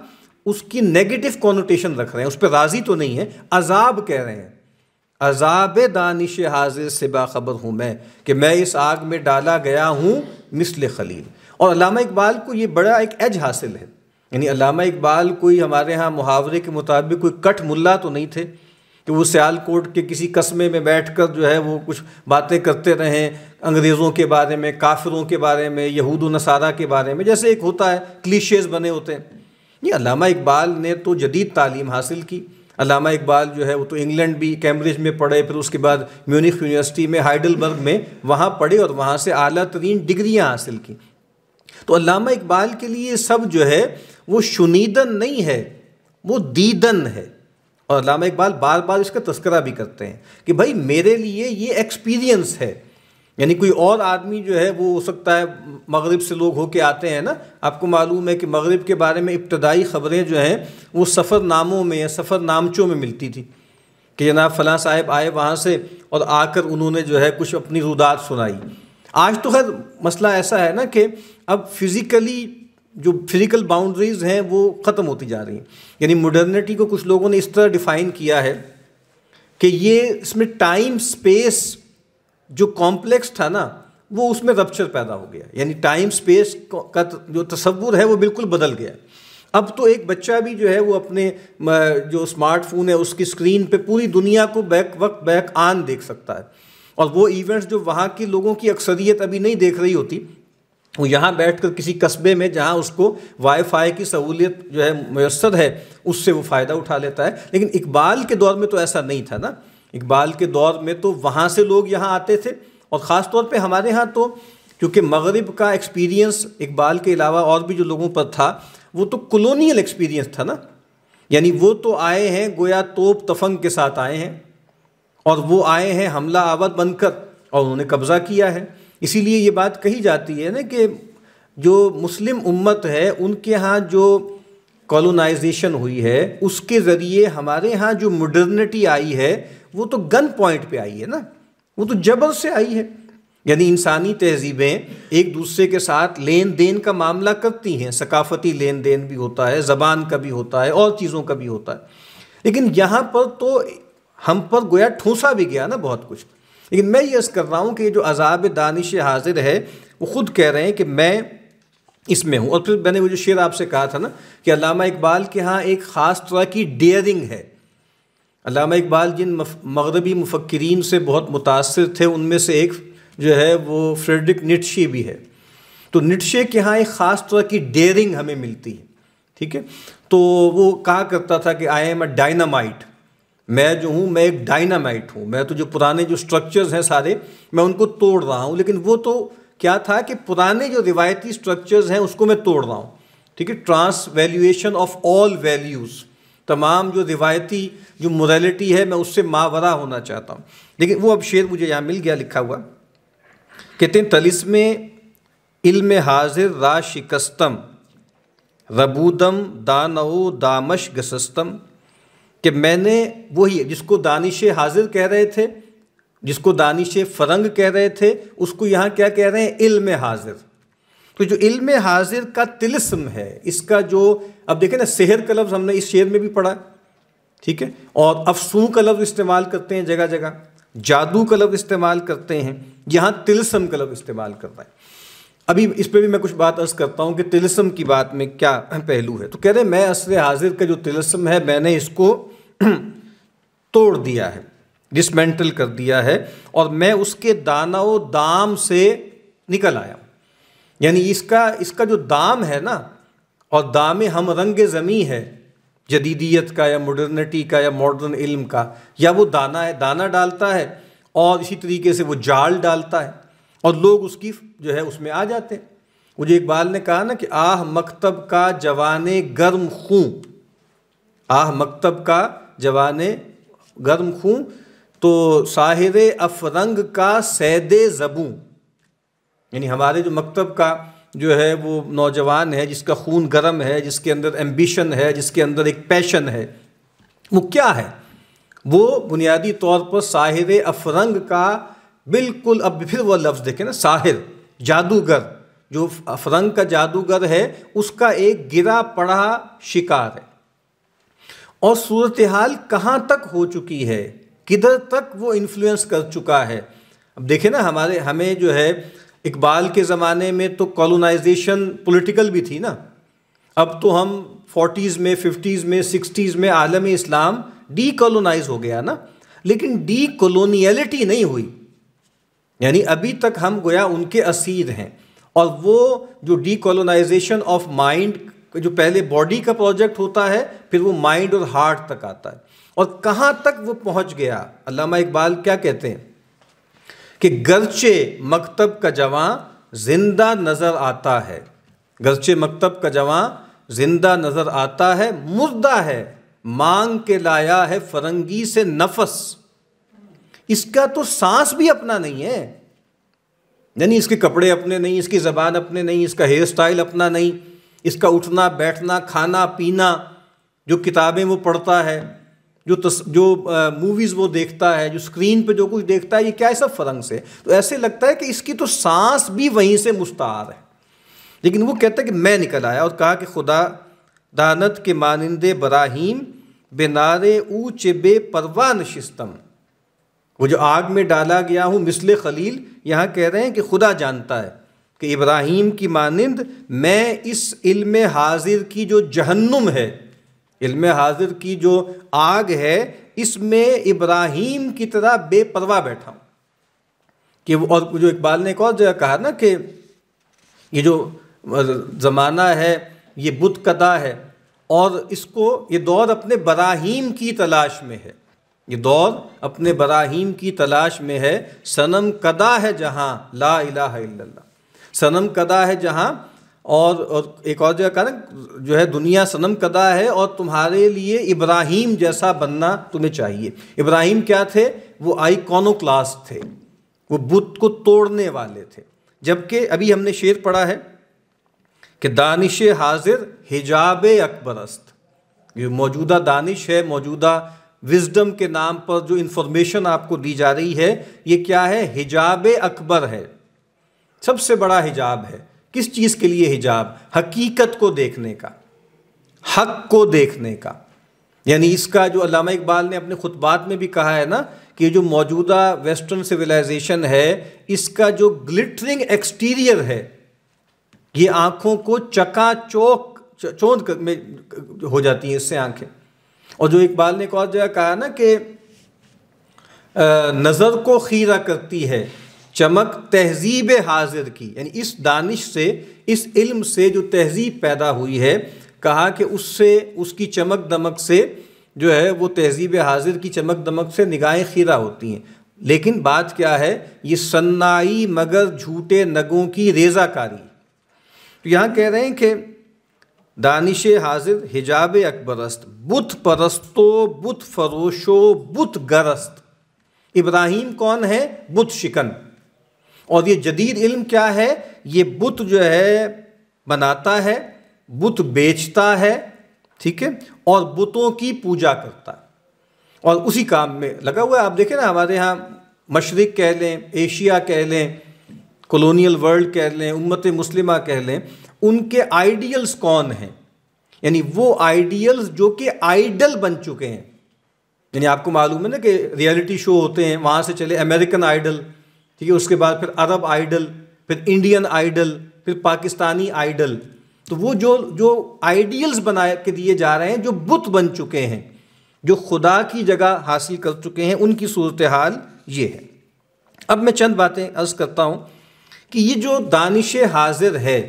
उसकी नेगेटिव कॉनोटेशन रख रहे हैं उस पर राज़ी तो नहीं है अजाब कह रहे हैं अजाब दानिश हाजिर से बाखबर हूँ मैं कि मैं इस आग में डाला गया हूँ मिसल खलील और अलामा इकबाल को ये बड़ा एक एज हासिल है यानी अलामा इकबाल कोई हमारे यहाँ मुहावरे के मुताबिक कोई कट मुल्ला तो नहीं थे कि वो सियालकोट के किसी कस्बे में बैठकर जो है वो कुछ बातें करते रहें अंग्रेज़ों के बारे में काफिरों के बारे में यहूद नसारा के बारे में जैसे एक होता है क्लीशेज़ बने होते हैं ये अलामा इकबाल ने तो जदीद तालीम हासिल की अलामा इकबाल जो है वो तो इंग्लैंड भी कैम्ब्रिज में पढ़े फिर उसके बाद म्यूनिख यूनिवर्सिटी में हाइडलबर्ग में वहाँ पढ़े और वहाँ से अली तरीन डिग्रियाँ हासिल की तो अलामा इकबाल के लिए सब जो है वो शुनीदन नहीं है वो दीदन है और अलामा इकबाल बार बार इसका तस्करा भी करते हैं कि भाई मेरे लिए ये एक्सपीरियंस है यानी कोई और आदमी जो है वो हो सकता है मगरब से लोग होके आते हैं ना आपको मालूम है कि मगरब के बारे में इब्तदाई ख़बरें जो हैं वो सफ़रनामों में या सफ़र नामचों में मिलती थी कि जनाब फ़लाँ साहब आए वहाँ से और आकर उन्होंने जो है कुछ अपनी रुदात सुनाई आज तो खैर मसला ऐसा है ना कि अब फिज़िकली जो फिज़िकल बाउंड्रीज़ हैं वो ख़त्म होती जा रही हैं यानी मॉडर्निटी को कुछ लोगों ने इस तरह डिफ़ाइन किया है कि ये इसमें टाइम स्पेस जो कॉम्प्लेक्स था ना वो उसमें रप्चर पैदा हो गया यानी टाइम स्पेस का जो तस्वुर है वो बिल्कुल बदल गया अब तो एक बच्चा भी जो है वो अपने जो स्मार्टफोन है उसकी स्क्रीन पे पूरी दुनिया को बैक वक्त बैक आन देख सकता है और वो इवेंट्स जो वहाँ के लोगों की अक्सरियत अभी नहीं देख रही होती वो यहाँ बैठ कर किसी कस्बे में जहाँ उसको वाईफाई की सहूलियत जो है मैसर है उससे वो फ़ायदा उठा लेता है लेकिन इकबाल के दौर में तो ऐसा नहीं था ना इकबाल के दौर में तो वहाँ से लोग यहाँ आते थे और ख़ास तौर पर हमारे यहाँ तो क्योंकि मगरब का एक्सपीरियंस इकबाल के अलावा और भी जो लोगों पर था वो तो कलोनील एक्सपीरियंस था ना यानी वो तो आए हैं गोया तोप तफंग के साथ आए हैं और वो आए हैं हमला आवर बनकर और उन्होंने कब्ज़ा किया है इसीलिए ये बात कही जाती है ना कि जो मुस्लिम उम्मत है उनके यहाँ जो कॉलोनाइजेशन हुई है उसके ज़रिए हमारे यहाँ जो मॉडर्निटी आई है वो तो गन पॉइंट पे आई है ना वो तो जबर से आई है यानी इंसानी तहजीबें एक दूसरे के साथ लेन देन का मामला करती हैं सकाफती लेन देन भी होता है ज़बान का भी होता है और चीज़ों का भी होता है लेकिन यहाँ पर तो हम पर गोया ठूसा भी गया ना बहुत कुछ लेकिन मैं यस कर रहा हूँ कि ये जो अजाब दानिश हाजिर है वो ख़ुद कह रहे हैं कि मैं इसमें हूँ और फिर मैंने वो जो शेर आपसे कहा था ना कि अलामा इकबाल के यहाँ एक ख़ास तरह की डेयरिंग है अलामा इकबाल जिन मगरबी मुफक्रीन से बहुत मुतासर थे उनमें से एक जो है वो फ्रेडरिक निटशे भी है तो निटशे के यहाँ एक ख़ास तरह की डेयरिंग हमें मिलती है ठीक है तो वो कहा करता था कि आई एम अ डायनामाइट मैं जो हूँ मैं एक डायनामाइट हूँ मैं तो जो पुराने जो स्ट्रक्चर्स हैं सारे मैं उनको तोड़ रहा हूँ लेकिन वो तो क्या था कि पुराने जो रिवायती स्ट्रक्चर्स हैं उसको मैं तोड़ रहा हूँ ठीक है transvaluation of all values तमाम जो रिवायती जो मोरालिटी है मैं उससे मावरा होना चाहता हूँ लेकिन वो अब शेर मुझे यहाँ मिल गया लिखा हुआ कहते हैं तलिस्म इल्म हाजिर रा शिकस्तम रबूदम दानो दामश गसस्तम कि मैंने वही जिसको दानिश हाजिर कह रहे थे जिसको दानिश फरंग कह रहे थे उसको यहाँ क्या कह रहे हैं इल्म हाजिर तो जो इल्म हाजिर का तिलस्म है इसका जो अब देखें ना शहर का लफ्ज़ हमने इस शेर में भी पढ़ा ठीक है और अफसू का लफ्ज़ इस्तेमाल करते हैं जगह जगह जादू का लफ्ज़ इस्तेमाल करते हैं यहाँ तिलस्म का लफ्ज़ इस्तेमाल कर रहे हैं अभी इस पर भी मैं कुछ बात अर्ज करता हूँ कि तिलस्म की बात में क्या पहलू है तो कह रहे मैं असर हाजिर का जो तिलस्म है मैंने इसको तोड़ दिया है डिसमेंटल कर दिया है और मैं उसके दाना व दाम से निकल आया यानी इसका इसका जो दाम है ना और दाम हम रंग ज़मी है जदीदियत का या मॉडर्निटी का या मॉडर्न इल्म का या वो दाना है दाना डालता है और इसी तरीके से वो जाल डालता है और लोग उसकी जो है उसमें आ जाते हैं मुझे इकबाल ने कहा ना कि आह मकतब का जवान गर्म खूं आह मकतब का जवान गर्म खूं तो साहिर अफरंग का सैद ज़बू यानी हमारे जो मकतब का जो है वो नौजवान है जिसका खून गर्म है जिसके अंदर एम्बिशन है जिसके अंदर एक पैशन है वो क्या है वो बुनियादी तौर पर साहिर अफरंग का बिल्कुल अब फिर वह लफ्ज़ देखें ना साहिर जादूगर जो फरंग का जादूगर है उसका एक गिरा पड़ा शिकार है और सूरत हाल कहाँ तक हो चुकी है किधर तक वो इन्फ्लुएंस कर चुका है अब देखें ना हमारे हमें जो है इकबाल के ज़माने में तो कॉलोनाइजेशन पॉलिटिकल भी थी ना अब तो हम फोर्टीज़ में फिफ्टीज़ में सिक्सटीज़ में आलम इस्लाम डी कॉलोनाइज हो गया ना लेकिन डी नहीं हुई यानी अभी तक हम गोया उनके असीर हैं और वो जो डीकोलोनाइजेशन ऑफ माइंड जो पहले बॉडी का प्रोजेक्ट होता है फिर वो माइंड और हार्ट तक आता है और कहाँ तक वो पहुँच गया अलामा इकबाल क्या कहते हैं कि गर्चे मकतब का जवान जिंदा नज़र आता है गर्चे मकतब का जवान जिंदा नज़र आता है मुर्दा है मांग के लाया है फरंगी से नफस इसका तो सांस भी अपना नहीं है यानी इसके कपड़े अपने नहीं इसकी ज़बान अपने नहीं इसका हेयर स्टाइल अपना नहीं इसका उठना बैठना खाना पीना जो किताबें वो पढ़ता है जो तस, जो मूवीज़ वो देखता है जो स्क्रीन पे जो कुछ देखता है ये क्या है सब फरंग से तो ऐसे लगता है कि इसकी तो सांस भी वहीं से मुस्तार है लेकिन वो कहता है कि मैं निकल आया और कहा कि खुदा दानत के मानंद बराहीम बेनारे चे बे परवा नशिस्तम वो जो आग में डाला गया हूँ मिसल खलील यहाँ कह रहे हैं कि खुदा जानता है कि इब्राहिम की मानंद मैं इस इल्म हाजिर की जो जहन्नुम है इल्म हाजिर की जो आग है इसमें इब्राहिम की तरह बेपरवाह बैठा हूँ कि और जो इकबाल ने एक और जगह कहा ना कि ये जो ज़माना है ये बुत कदा है और इसको ये दौर अपने बराहिम की तलाश में है ये दौर अपने बराहीम की तलाश में है सनम कदा है जहाँ ला इला सनम कदा है जहाँ और, और एक और जगह कारण जो है दुनिया सनम कदा है और तुम्हारे लिए इब्राहिम जैसा बनना तुम्हें चाहिए इब्राहिम क्या थे वो आइकॉनो क्लास थे वो बुत को तोड़ने वाले थे जबकि अभी हमने शेर पढ़ा है कि दानिश हाजिर हिजाब अकबरस्त ये मौजूदा दानिश है मौजूदा विजडम के नाम पर जो इंफॉर्मेशन आपको दी जा रही है ये क्या है हिजाब अकबर है सबसे बड़ा हिजाब है किस चीज़ के लिए हिजाब हकीकत को देखने का हक को देखने का यानी इसका जो अलामा इकबाल ने अपने खुतबात में भी कहा है ना कि जो मौजूदा वेस्टर्न सिविलाइजेशन है इसका जो ग्लिटरिंग एक्सटीरियर है ये आंखों को चका चौक चौंध में हो जाती हैं इससे आंखें और जो इकबाल ने एक और जगह कहा ना कि नज़र को खीरा करती है चमक तहजीब हाजिर की यानी इस दानिश से इस इल्म से जो तहजीब पैदा हुई है कहा कि उससे उसकी चमक दमक से जो है वो तहजीब हाजिर की चमक दमक से निगाहें खीरा होती हैं लेकिन बात क्या है ये सन्नाई मगर झूठे नगों की रेजाकारी तो यहाँ कह रहे हैं कि दानिश हाजिर हिजाब अकबरस्त बुत परस्तो बुत फरोशो बुत गरस्त इब्राहिम कौन है बुत शिकन और ये जदीद इल्म क्या है ये बुत जो है बनाता है बुत बेचता है ठीक है और बुतों की पूजा करता है और उसी काम में लगा हुआ है आप देखें ना हमारे यहाँ मशरक़ कह लें एशिया कह लें कॉलोनियल वर्ल्ड कह लें उम्मत मुस्लिमा कह लें उनके आइडियल्स कौन हैं यानी वो आइडियल्स जो कि आइडल बन चुके हैं यानी आपको मालूम है ना कि रियलिटी शो होते हैं वहाँ से चले अमेरिकन आइडल ठीक है उसके बाद फिर अरब आइडल फिर इंडियन आइडल फिर पाकिस्तानी आइडल तो वो जो जो आइडियल्स बना के दिए जा रहे हैं जो बुत बन चुके हैं जो खुदा की जगह हासिल कर चुके हैं उनकी सूरत हाल ये है अब मैं चंद बातें अर्ज़ करता हूँ कि ये जो दानिश हाजिर है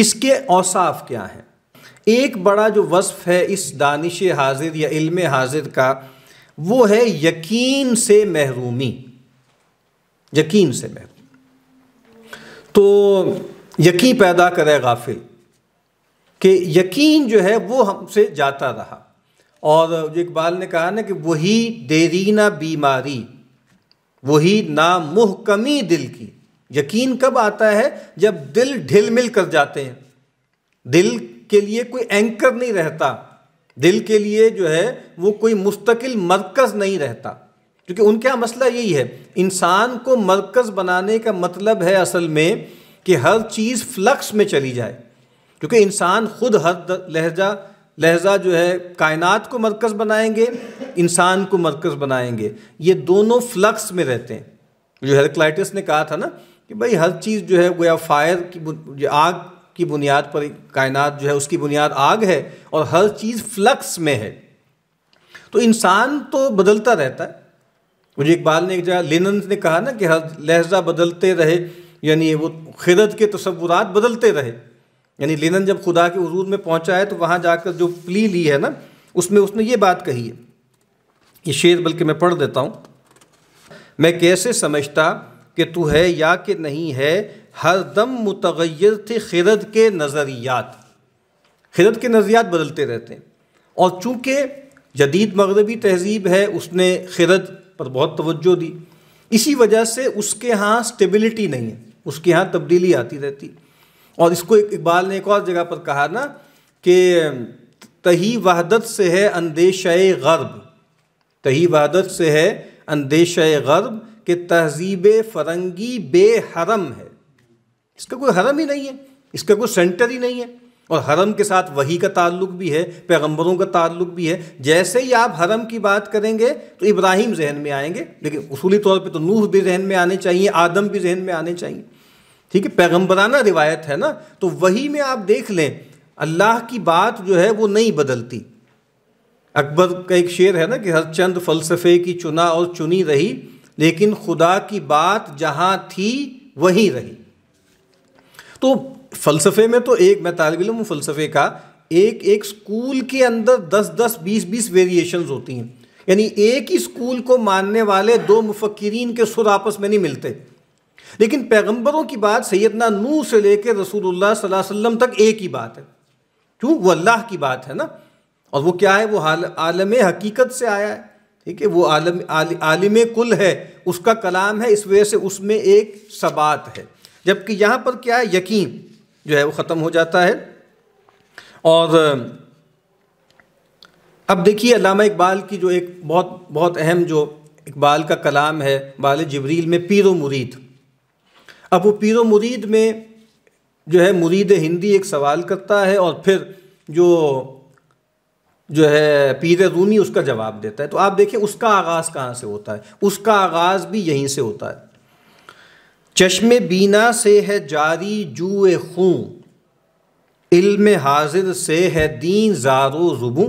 इसके औसाफ क्या हैं एक बड़ा जो वसफ़ है इस दानिश हाजिर या इल्म हाजिर का वो है यकीन से महरूमी यकीन से महरूम तो यकीन पैदा करे गाफिल कि यकीन जो है वो हमसे जाता रहा और इकबाल ने कहा ना कि वही देरीना बीमारी वही नामुहकमी दिल की यकीन कब आता है जब दिल ढिल मिल कर जाते हैं दिल के लिए कोई एंकर नहीं रहता दिल के लिए जो है वो कोई मुस्तकिल मरकज़ नहीं रहता क्योंकि उनके यहाँ मसला यही है इंसान को मरकज़ बनाने का मतलब है असल में कि हर चीज़ फ्लक्स में चली जाए क्योंकि इंसान खुद हर लहजा लहजा जो है कायनात को मरकज़ बनाएंगे इंसान को मरकज़ बनाएंगे ये दोनों फ्लक्स में रहते हैं जो हेरक्लाइटिस ने कहा था ना कि भाई हर चीज़ जो है गोया फायर की आग की बुनियाद पर कायनात जो है उसकी बुनियाद आग है और हर चीज़ फ्लक्स में है तो इंसान तो बदलता रहता है मुझे इकबाल ने एक जगह लेनन ने कहा ना कि हर लहजा बदलते रहे यानी वो खिरत के तस्वुरात बदलते रहे यानी लेनन जब खुदा के हजूर में पहुंचा है तो वहाँ जाकर जो प्ली ली है ना उसमें उसने ये बात कही है ये शेर बल्कि मैं पढ़ देता हूँ मैं कैसे समझता कि तू है या कि नहीं है हर दम मुतगैर थे खिरत के नज़रियात खिरत के नज़रियात बदलते रहते हैं और चूँकि जदीद मगरबी तहजीब है उसने खिरत पर बहुत तोज्जो दी इसी वजह से उसके यहाँ स्टेबिलिटी नहीं है उसके यहाँ तब्दीली आती रहती और इसको इकबाल ने एक और जगह पर कहा ना कि तही वहदत से है अंदेश गर्ब तही वहदत से है अंदेश गर्ब कि तहजीब फरंगी बेहरम है इसका कोई हरम ही नहीं है इसका कोई सेंटर ही नहीं है और हरम के साथ वही का ताल्लुक भी है पैगंबरों का ताल्लुक भी है जैसे ही आप हरम की बात करेंगे तो इब्राहिम जहन में आएंगे लेकिन उसूली तौर पे तो नूह भी जहन में आने चाहिए आदम भी जहन में आने चाहिए ठीक है पैगंबराना रिवायत है ना तो वही में आप देख लें अल्लाह की बात जो है वो नहीं बदलती अकबर का एक शेर है ना कि हर चंद फलसफे की चुना और चुनी रही लेकिन खुदा की बात जहाँ थी वहीं रही तो फ़लसफ़े में तो एक मैं तालब इम फ़लसफ़े का एक एक स्कूल के अंदर दस दस बीस बीस वेरिएशन होती हैं यानी एक ही स्कूल को मानने वाले दो मुफक्रीन के सुर आपस में नहीं मिलते लेकिन पैगम्बरों की बात सैदना नू से लेकर रसूलुल्लाह सल्लल्लाहु अलैहि वसल्लम तक एक ही बात है क्यों वो अल्लाह की बात है ना और वो क्या है वो हाल आलम हकीकत से आया है ठीक है वो आलम आलिम कुल है उसका कलाम है इस वजह से उसमें एक सबात है जबकि यहाँ पर क्या है यकीन जो है वो ख़त्म हो जाता है और अब देखिए अलामा इकबाल की जो एक बहुत बहुत अहम जो इकबाल का कलाम है बाल जबरील में पीर व मुरीद अब वो पीर व मुरीद में जो है मुरीद हिंदी एक सवाल करता है और फिर जो जो है पीर रूमी उसका जवाब देता है तो आप देखें उसका आगाज़ कहाँ से होता है उसका आगाज़ भी यहीं से होता है चश्म बीना से है जारी जुए खूँ इल्म हाजिर से है दीन जारो जुबू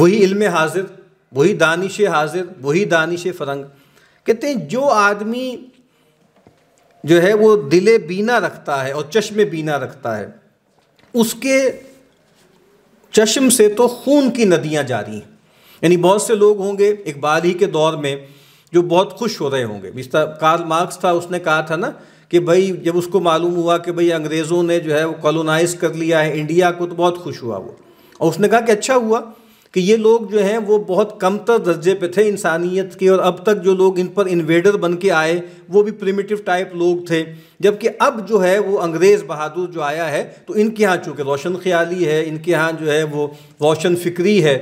वही इल्म हाजिर वही दानिश हाजिर वही दानिश फरंग कहते हैं जो आदमी जो है वो दिले बीना रखता है और चश्म बीना रखता है उसके चश्म से तो खून की नदियाँ जा रही हैं यानी बहुत से लोग होंगे इकबाल ही के दौर में जो बहुत खुश हो रहे होंगे मिस्टर कार्ल मार्क्स था उसने कहा था ना कि भाई जब उसको मालूम हुआ कि भाई अंग्रेज़ों ने जो है वो कॉलोनाइज कर लिया है इंडिया को तो बहुत खुश हुआ वो और उसने कहा कि अच्छा हुआ कि ये लोग जो हैं वो बहुत कमतर दर्जे पे थे इंसानियत के और अब तक जो लोग इन पर इन्वेडर बन के आए वो भी प्रिमिटिव टाइप लोग थे जबकि अब जो है वो अंग्रेज़ बहादुर जो आया है तो इनके यहाँ चूँकि रोशन ख्याली है इनके यहाँ जो है वो रोशन फिक्री है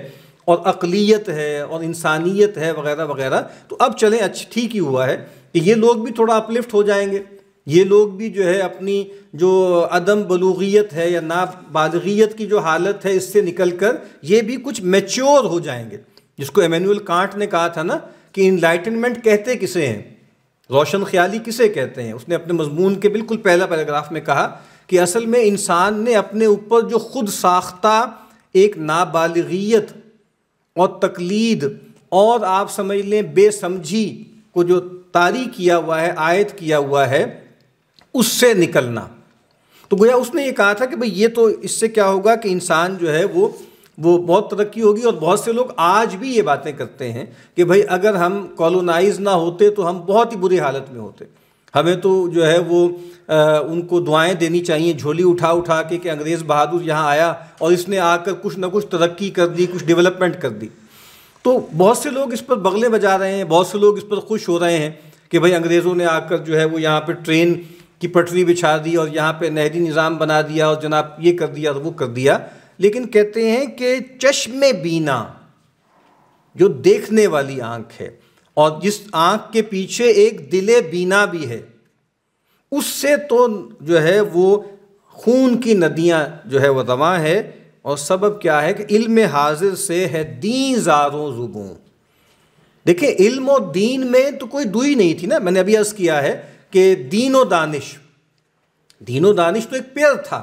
और अकलीत है और इंसानियत है वगैरह वगैरह तो अब चलें अच्छा ठीक ही हुआ है कि ये लोग भी थोड़ा अपलिफ्ट हो जाएंगे ये लोग भी जो है अपनी जो अदम बलूगीत है या ना बालगीत की जो हालत है इससे निकल कर ये भी कुछ मेच्योर हो जाएंगे जिसको एमेनुअल कांट ने कहा था ना कि इनलाइटनमेंट कहते किसे हैं रोशन ख्याली किसे कहते हैं उसने अपने मजमून के बिल्कुल पहला पैराग्राफ में कहा कि असल में इंसान ने अपने ऊपर जो खुद साख्ता एक नाबालिगियत और तकलीद और आप समझ लें बेसमझी को जो तारी किया हुआ है आयद किया हुआ है उससे निकलना तो गोया उसने ये कहा था कि भाई ये तो इससे क्या होगा कि इंसान जो है वो वो बहुत तरक्की होगी और बहुत से लोग आज भी ये बातें करते हैं कि भाई अगर हम कॉलोनाइज ना होते तो हम बहुत ही बुरी हालत में होते हमें तो जो है वो आ, उनको दुआएं देनी चाहिए झोली उठा उठा के कि अंग्रेज़ बहादुर यहाँ आया और इसने आकर कुछ ना कुछ तरक्की कर दी कुछ डेवलपमेंट कर दी तो बहुत से लोग इस पर बगले बजा रहे हैं बहुत से लोग इस पर खुश हो रहे हैं कि भाई अंग्रेज़ों ने आकर जो है वो यहाँ पर ट्रेन की पटरी बिछा दी और यहाँ पे नहरी निज़ाम बना दिया और जनाब ये कर दिया और वो कर दिया लेकिन कहते हैं कि चश्मे बीना जो देखने वाली आँख है और जिस आँख के पीछे एक दिले बीना भी है उससे तो जो है वो खून की नदियाँ जो है वह दवा है और सबब क्या है कि इल्म हाजिर से है दीन जारों जुबों देखिए इल्म और दीन में तो कोई दुई नहीं थी ना मैंने अभी अर्ज़ किया है कि दीन व दानिश दीन व दानिश तो एक पेयर था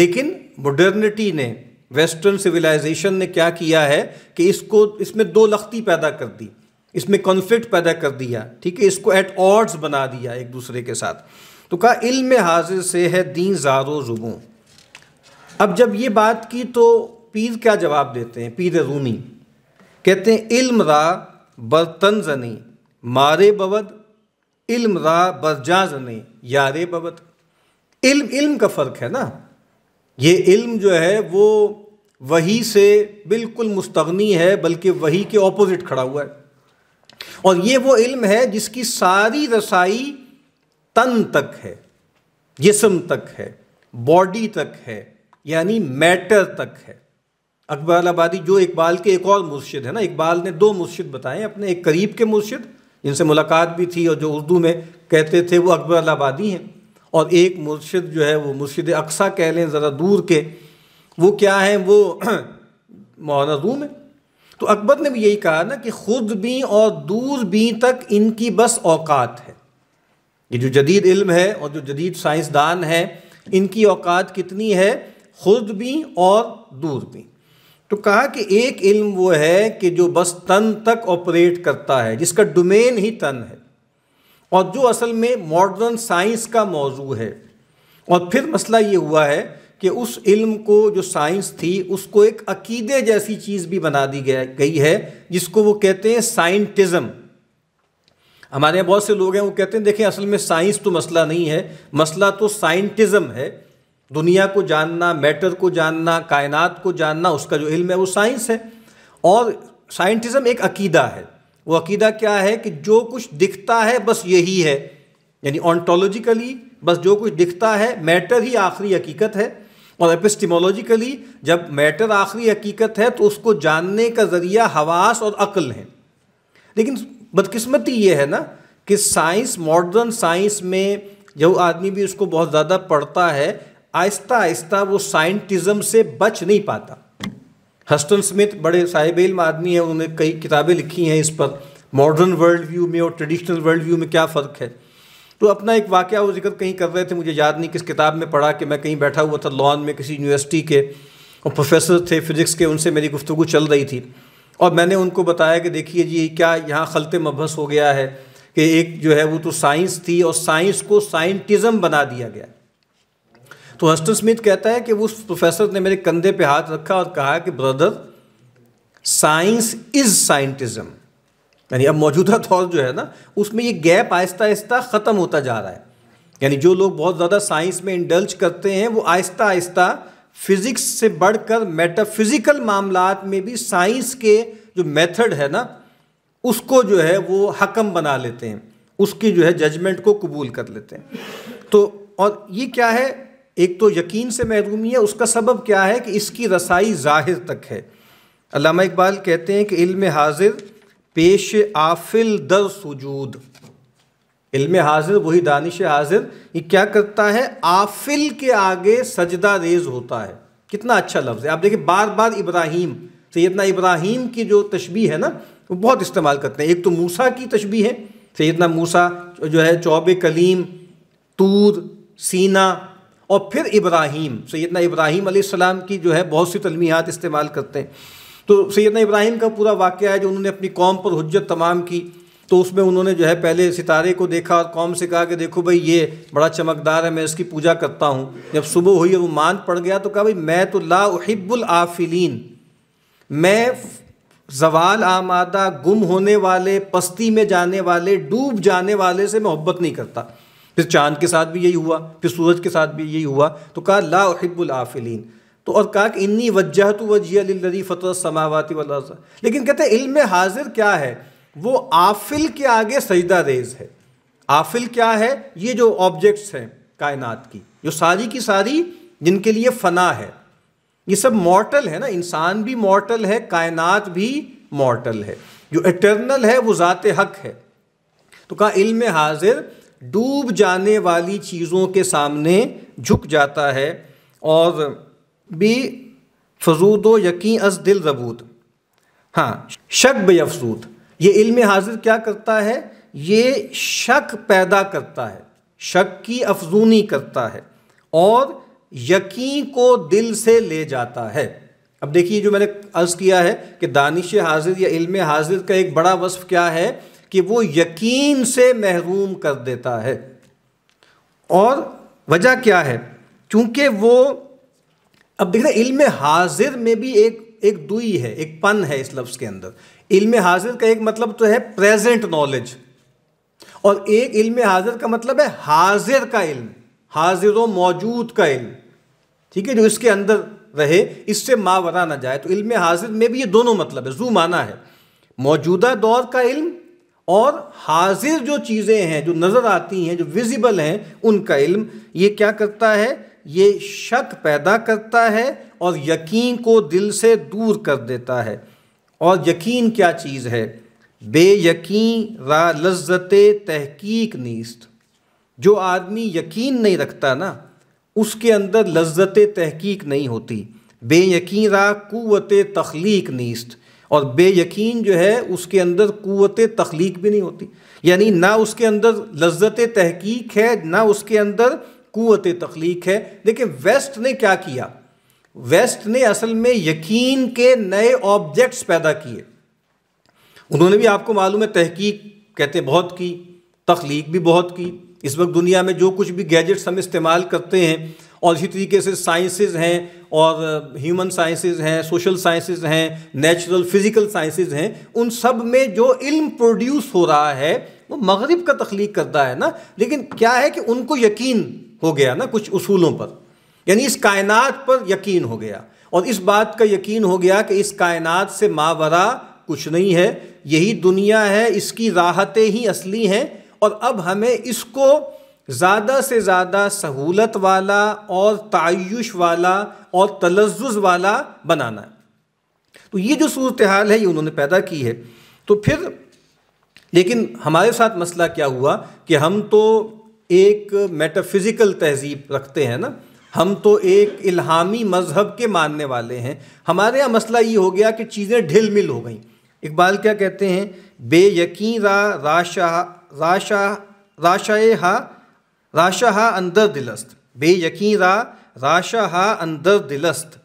लेकिन मॉडर्निटी ने वेस्टर्न सिविलाइजेशन ने क्या किया है कि इसको इसमें दो लख्ती पैदा कर दी इसमें कॉन्फ्लिक्ट पैदा कर दिया ठीक है इसको एट ऑर्ड्स बना दिया एक दूसरे के साथ तो कहा इल्म हाजिर से है दीन जारो जुबू अब जब ये बात की तो पीर क्या जवाब देते हैं पीर रूमी कहते हैं इल्म रा बर्तन जनी मारे बवद इल्म रा बरजाज नहीं यार बबत इल्म इल्म का फ़र्क है ना ये इल्म जो है वो वही से बिल्कुल मुस्तगनी है बल्कि वही के ऑपोजिट खड़ा हुआ है और ये वो इल्म है जिसकी सारी रसाई तन तक है जिसम तक है बॉडी तक है यानी मैटर तक है अकबर आबादी जो इकबाल के एक और मुर्शिद है ना इकबाल ने दो मुर्शिद बताए अपने एक करीब के मुर्शिद इनसे मुलाकात भी थी और जो उर्दू में कहते थे वो अकबर आबादी हैं और एक मुर्शिद जो है वो मुर्शिद अक्सा कह लें ज़रा दूर के वो क्या हैं वो मौलाना है तो अकबर ने भी यही कहा ना कि ख़ुद भी और दूर भी तक इनकी बस औकात है ये जो जदीद इल्म है और जो जदीद साइंसदान है इनकी औकात कितनी है खुद भी और दूर भी तो कहा कि एक इल्म वो है कि जो बस तन तक ऑपरेट करता है जिसका डोमेन ही तन है और जो असल में मॉडर्न साइंस का मौजू है और फिर मसला ये हुआ है कि उस इल्म को जो साइंस थी उसको एक अकीदे जैसी चीज़ भी बना दी गई है जिसको वो कहते हैं साइंटिज़म हमारे यहाँ बहुत से लोग हैं वो कहते हैं देखें असल में साइंस तो मसला नहीं है मसला तो साइंटिज़म है दुनिया को जानना मैटर को जानना कायनात को जानना उसका जो इल्म है वो साइंस है और साइंटिज्म एक अकीदा है वो अकीदा क्या है कि जो कुछ दिखता है बस यही है यानी ऑन्टोलॉजिकली बस जो कुछ दिखता है मैटर ही आखिरी हकीकत है और एपिस्टिमोलॉजिकली जब मैटर आखिरी हकीकत है तो उसको जानने का ज़रिया हवास और अक्ल है लेकिन बदकिस्मती ये है ना कि साइंस मॉडर्न साइंस में जो आदमी भी उसको बहुत ज़्यादा पढ़ता है आहिस्ता आहिस्ता वो साइंटिज्म से बच नहीं पाता हस्टन स्मिथ बड़े साहिब इल्म आदमी हैं उन्होंने कई किताबें लिखी हैं इस पर मॉडर्न वर्ल्ड व्यू में और ट्रेडिशनल वर्ल्ड व्यू में क्या फ़र्क है तो अपना एक वाक़ वो जिक्र कहीं कर रहे थे मुझे याद नहीं किस किताब में पढ़ा कि मैं कहीं बैठा हुआ था लॉन में किसी यूनिवर्सिटी के और प्रोफेसर थे फिज़िक्स के उनसे मेरी गुफ्तु चल रही थी और मैंने उनको बताया कि देखिए जी क्या यहाँ खलत मबहस हो गया है कि एक जो है वो तो साइंस थी और साइंस को साइंटिज़म बना दिया गया तो हस्टन स्मिथ कहता है कि उस प्रोफेसर ने मेरे कंधे पे हाथ रखा और कहा कि ब्रदर साइंस इज साइंटिज्म यानी अब मौजूदा दौर जो है ना उसमें ये गैप आहिस्ता आहिस्ता ख़त्म होता जा रहा है यानी जो लोग बहुत ज़्यादा साइंस में इंडल्ज करते हैं वो आहिस्ता आहिस्ता फिज़िक्स से बढ़कर मेटाफिज़िकल मामला में भी साइंस के जो मेथड है ना उसको जो है वो हकम बना लेते हैं उसकी जो है जजमेंट को कबूल कर लेते हैं तो और ये क्या है एक तो यकीन से महरूमी है उसका सबब क्या है कि इसकी रसाई ज़ाहिर तक है अलामा इकबाल कहते हैं कि इल्म हाजिर पेश आफिल दर सजूद इल्म हाजिर वही दानिश हाजिर ये क्या करता है आफिल के आगे सजदा रेज होता है कितना अच्छा लफ्ज़ है आप देखिए बार बार इब्राहिम सैदना इब्राहिम की जो तशबी है ना वो बहुत इस्तेमाल करते हैं एक तो मूसा की तशबी है सैदना मूसा जो है चौब कलीम तूर सीना और फिर इब्राहिम सैदना इब्राहिम आसमाम की जो है बहुत सी तलमियात इस्तेमाल करते हैं तो सैदना इब्राहिम का पूरा वाक़ है जो उन्होंने अपनी कौम पर हजत तमाम की तो उसमें उन्होंने जो है पहले सितारे को देखा और कौम से कहा कि देखो भाई ये बड़ा चमकदार है मैं इसकी पूजा करता हूँ जब सुबह हुई और वो मान पड़ गया तो कहा भाई मैं तो लाहिब्बुल आफिलीन मैं जवाल आमादा गुम होने वाले पस्ती में जाने वाले डूब जाने वाले से मोहब्बत नहीं करता फिर चांद के साथ भी यही हुआ फिर सूरज के साथ भी यही हुआ तो कहा लाहिबुलआफ़िलीन तो और कहा कि इन्नी वजह तो वजी फ़तर समावती वाला लेकिन कहते हैं इल्म हाजिर क्या है वो आफिल के आगे सजदा रेज है आफिल क्या है ये जो ऑब्जेक्ट्स हैं कायनात की जो सारी की सारी जिनके लिए फ़ना है ये सब मॉर्टल है ना इंसान भी मॉर्टल है कायनात भी मॉर्टल है जो इटर्नल है वो ज़ात हक है तो कहा इल्म हाजिर डूब जाने वाली चीज़ों के सामने झुक जाता है और भी फजूद व यकीन अस दिल रबूत हाँ शक बेअफसूद ये इल्म हाजिर क्या करता है ये शक पैदा करता है शक की अफजूनी करता है और यकीन को दिल से ले जाता है अब देखिए जो मैंने अर्ज़ किया है कि दानिश हाजिर या इल्म हाजिर का एक बड़ा वस्फ क्या है कि वो यकीन से महरूम कर देता है और वजह क्या है क्योंकि वो अब देखना इल्म हाजिर में भी एक एक दुई है एक पन है इस लफ्ज़ के अंदर इल्म हाजिर का एक मतलब तो है प्रेजेंट नॉलेज और एक इल्म हाजिर का मतलब है हाजिर का इल्म हाजिर व मौजूद का इल्म ठीक है जो इसके अंदर रहे इससे मावरा ना जाए तो इल्म हाजिर में भी ये दोनों मतलब है जू माना है मौजूदा दौर का इल्म और हाजिर जो चीज़ें हैं जो नज़र आती हैं जो विजिबल हैं उनका इल्म ये क्या करता है ये शक पैदा करता है और यकीन को दिल से दूर कर देता है और यकीन क्या चीज़ है बेयकीन रा लज्जत तहकीक नीस्त जो आदमी यकीन नहीं रखता ना उसके अंदर लज्जत तहकीक नहीं होती बेयकीन रा कुत तख्लीक नीस्त और बेयकीन जो है उसके अंदर क़वत तख्लीक भी नहीं होती यानी ना उसके अंदर लज्जत तहकीक है ना उसके अंदर क़वत तख्लीक है देखिए वेस्ट ने क्या किया वेस्ट ने असल में यकीन के नए ऑब्जेक्ट्स पैदा किए उन्होंने भी आपको मालूम है तहकीक कहते बहुत की तख्लीक भी बहुत की इस वक्त दुनिया में जो कुछ भी गैजेट्स हम इस्तेमाल करते हैं और इसी तरीके से साइंसेज हैं और ह्यूमन uh, साइंसेज हैं सोशल साइंसेज हैं नेचुरल फिज़िकल साइंसेज हैं उन सब में जो इल्म प्रोड्यूस हो रहा है वो मगरब का तख्लीक करता है ना लेकिन क्या है कि उनको यकीन हो गया ना कुछ असूलों पर यानी इस कायनात पर यकीन हो गया और इस बात का यकीन हो गया कि इस कायनात से मावरा कुछ नहीं है यही दुनिया है इसकी राहतें ही असली हैं और अब हमें इसको ज़्यादा से ज़्यादा सहूलत वाला और तयश वाला और तलज़ वाला बनाना है तो ये जो सूरत हाल है ये उन्होंने पैदा की है तो फिर लेकिन हमारे साथ मसला क्या हुआ कि हम तो एक मेटाफिज़िकल तहजीब रखते हैं ना हम तो एक इल्हामी मज़हब के मानने वाले हैं हमारे यहाँ मसला ये हो गया कि चीज़ें ढिल मिल हो गई इकबाल क्या कहते हैं यकीन रा राशा राशा राशा हा राशा अंदर दिलस्त बेयकीं रा राशा अंदर दिलस्त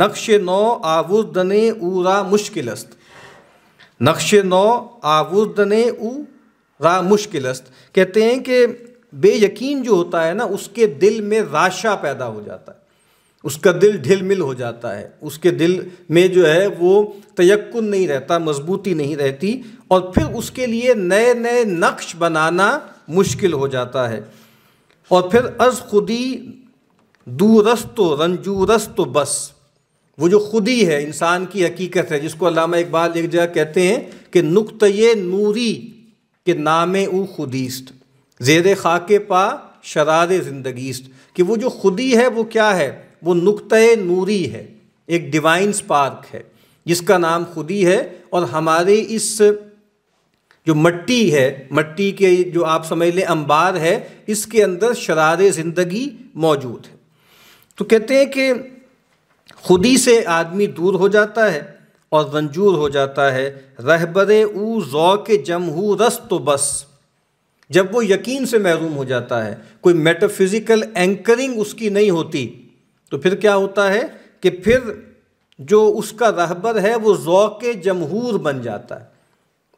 नक्श नौ आवर्दने ऊरा मुश्किलस्त नक्श नौ आवर्दने ऊ रा मुश्किलस्त कहते हैं कि बेयकीन जो होता है ना उसके दिल में राशा पैदा हो जाता है उसका दिल ढिल मिल हो जाता है उसके दिल में जो है वो तयक्न नहीं रहता मजबूती नहीं रहती और फिर उसके लिए नए नए नक्श बनाना मुश्किल हो जाता है और फिर अर्ज खुदी दूरस्त रंजूरस्त बस वो जो खुदी है इंसान की हकीकत है जिसको अलामा इकबाल एक जगह कहते हैं कि नुक्त नूरी के नाम उ खुदीस्त जेर खाक पा शरार ज़िंदगीस्ट कि वो जो खुदी है वो क्या है वो नुक्त नूरी है एक डिवाइन स्पार्क है जिसका नाम खुदी है और हमारे इस जो मट्टी है मट्टी के जो आप समझ लें अंबार है इसके अंदर शरार ज़िंदगी मौजूद है तो कहते हैं कि खुदी से आदमी दूर हो जाता है और रंजूर हो जाता है रहबर ऊ जो के जमहू रस तो बस जब वो यकीन से महरूम हो जाता है कोई मेटाफिज़िकल एंकरिंग उसकी नहीं होती तो फिर क्या होता है कि फिर जो उसका रहबर है वो के जमहूर बन जाता है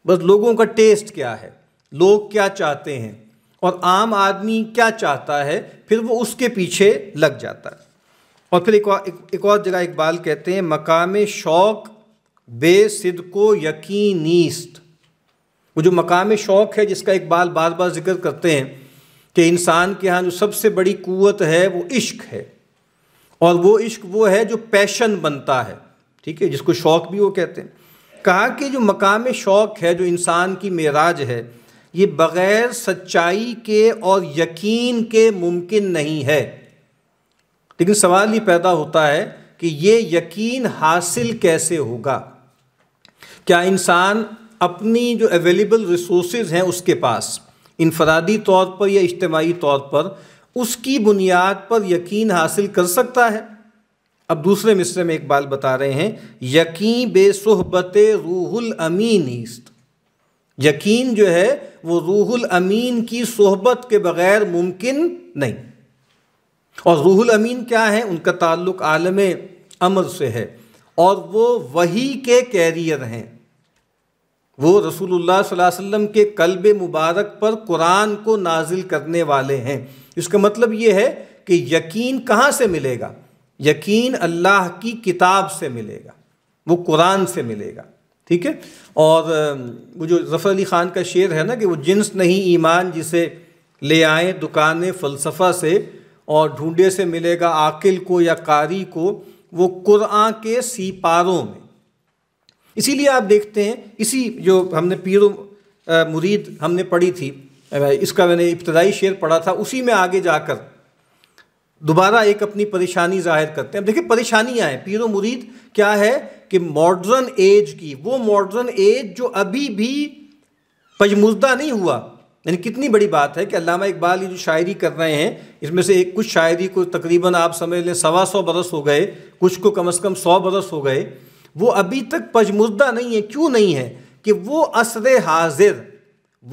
बस लोगों का टेस्ट क्या है लोग क्या चाहते हैं और आम आदमी क्या चाहता है फिर वो उसके पीछे लग जाता है और फिर एक और जगह इकबाल कहते हैं मकाम शौक बेसिद को यकीनीस्त वो जो मकाम शौक है जिसका इकबाल बार बार जिक्र करते हैं कि इंसान के यहाँ जो सबसे बड़ी क़वत है वो इश्क है और वो इश्क वो है जो पैशन बनता है ठीक है जिसको शौक भी वो कहते हैं कहा कि जो मकाम शौक़ है जो इंसान की मराज है ये बग़ैर सच्चाई के और यकीन के मुमकिन नहीं है लेकिन सवाल ये पैदा होता है कि ये यकीन हासिल कैसे होगा क्या इंसान अपनी जो अवेलेबल रिसोर्स हैं उसके पास इनफरादी तौर पर या इज्तमाही तौर पर उसकी बुनियाद पर यकीन हासिल कर सकता है अब दूसरे मिसरे में एक बात बता रहे हैं यकीन बेसहबत रूहुल अमीन ईस्त यकीन जो है वो रूहुल अमीन की सोहबत के बगैर मुमकिन नहीं और रूहुल अमीन क्या है उनका ताल्लुक आलम अमर से है और वो वही के कैरियर हैं वो रसूलुल्लाह सल्लल्लाहु अलैहि वसल्लम के कल्ब मुबारक पर कुरान को नाजिल करने वाले हैं इसका मतलब ये है कि यकीन कहाँ से मिलेगा यकीन अल्लाह की किताब से मिलेगा वो कुरान से मिलेगा ठीक है और वो जो जफ़र अली ख़ान का शेर है ना कि वो जिन्स नहीं ईमान जिसे ले आए दुकान फ़लसफ़ा से और ढूंढे से मिलेगा आकिल को या कारी को वो कुरान के सीपारों में इसीलिए आप देखते हैं इसी जो हमने पीर मुरीद हमने पढ़ी थी इसका मैंने इब्तदाई शेर पढ़ा था उसी में आगे जाकर दोबारा एक अपनी परेशानी जाहिर करते हैं देखिए परेशानियाँ हैं पीर मुरीद क्या है कि मॉडर्न एज की वो मॉडर्न एज जो अभी भी पजमुर्दा नहीं हुआ यानी कितनी बड़ी बात है कि अलामा इकबाल ये जो शायरी कर रहे हैं इसमें से एक कुछ शायरी को तकरीबन आप समझ लें सवा सौ बरस हो गए कुछ को कम से कम सौ बरस हो गए वो अभी तक पजमुर्दा नहीं है क्यों नहीं है कि वो असर हाजिर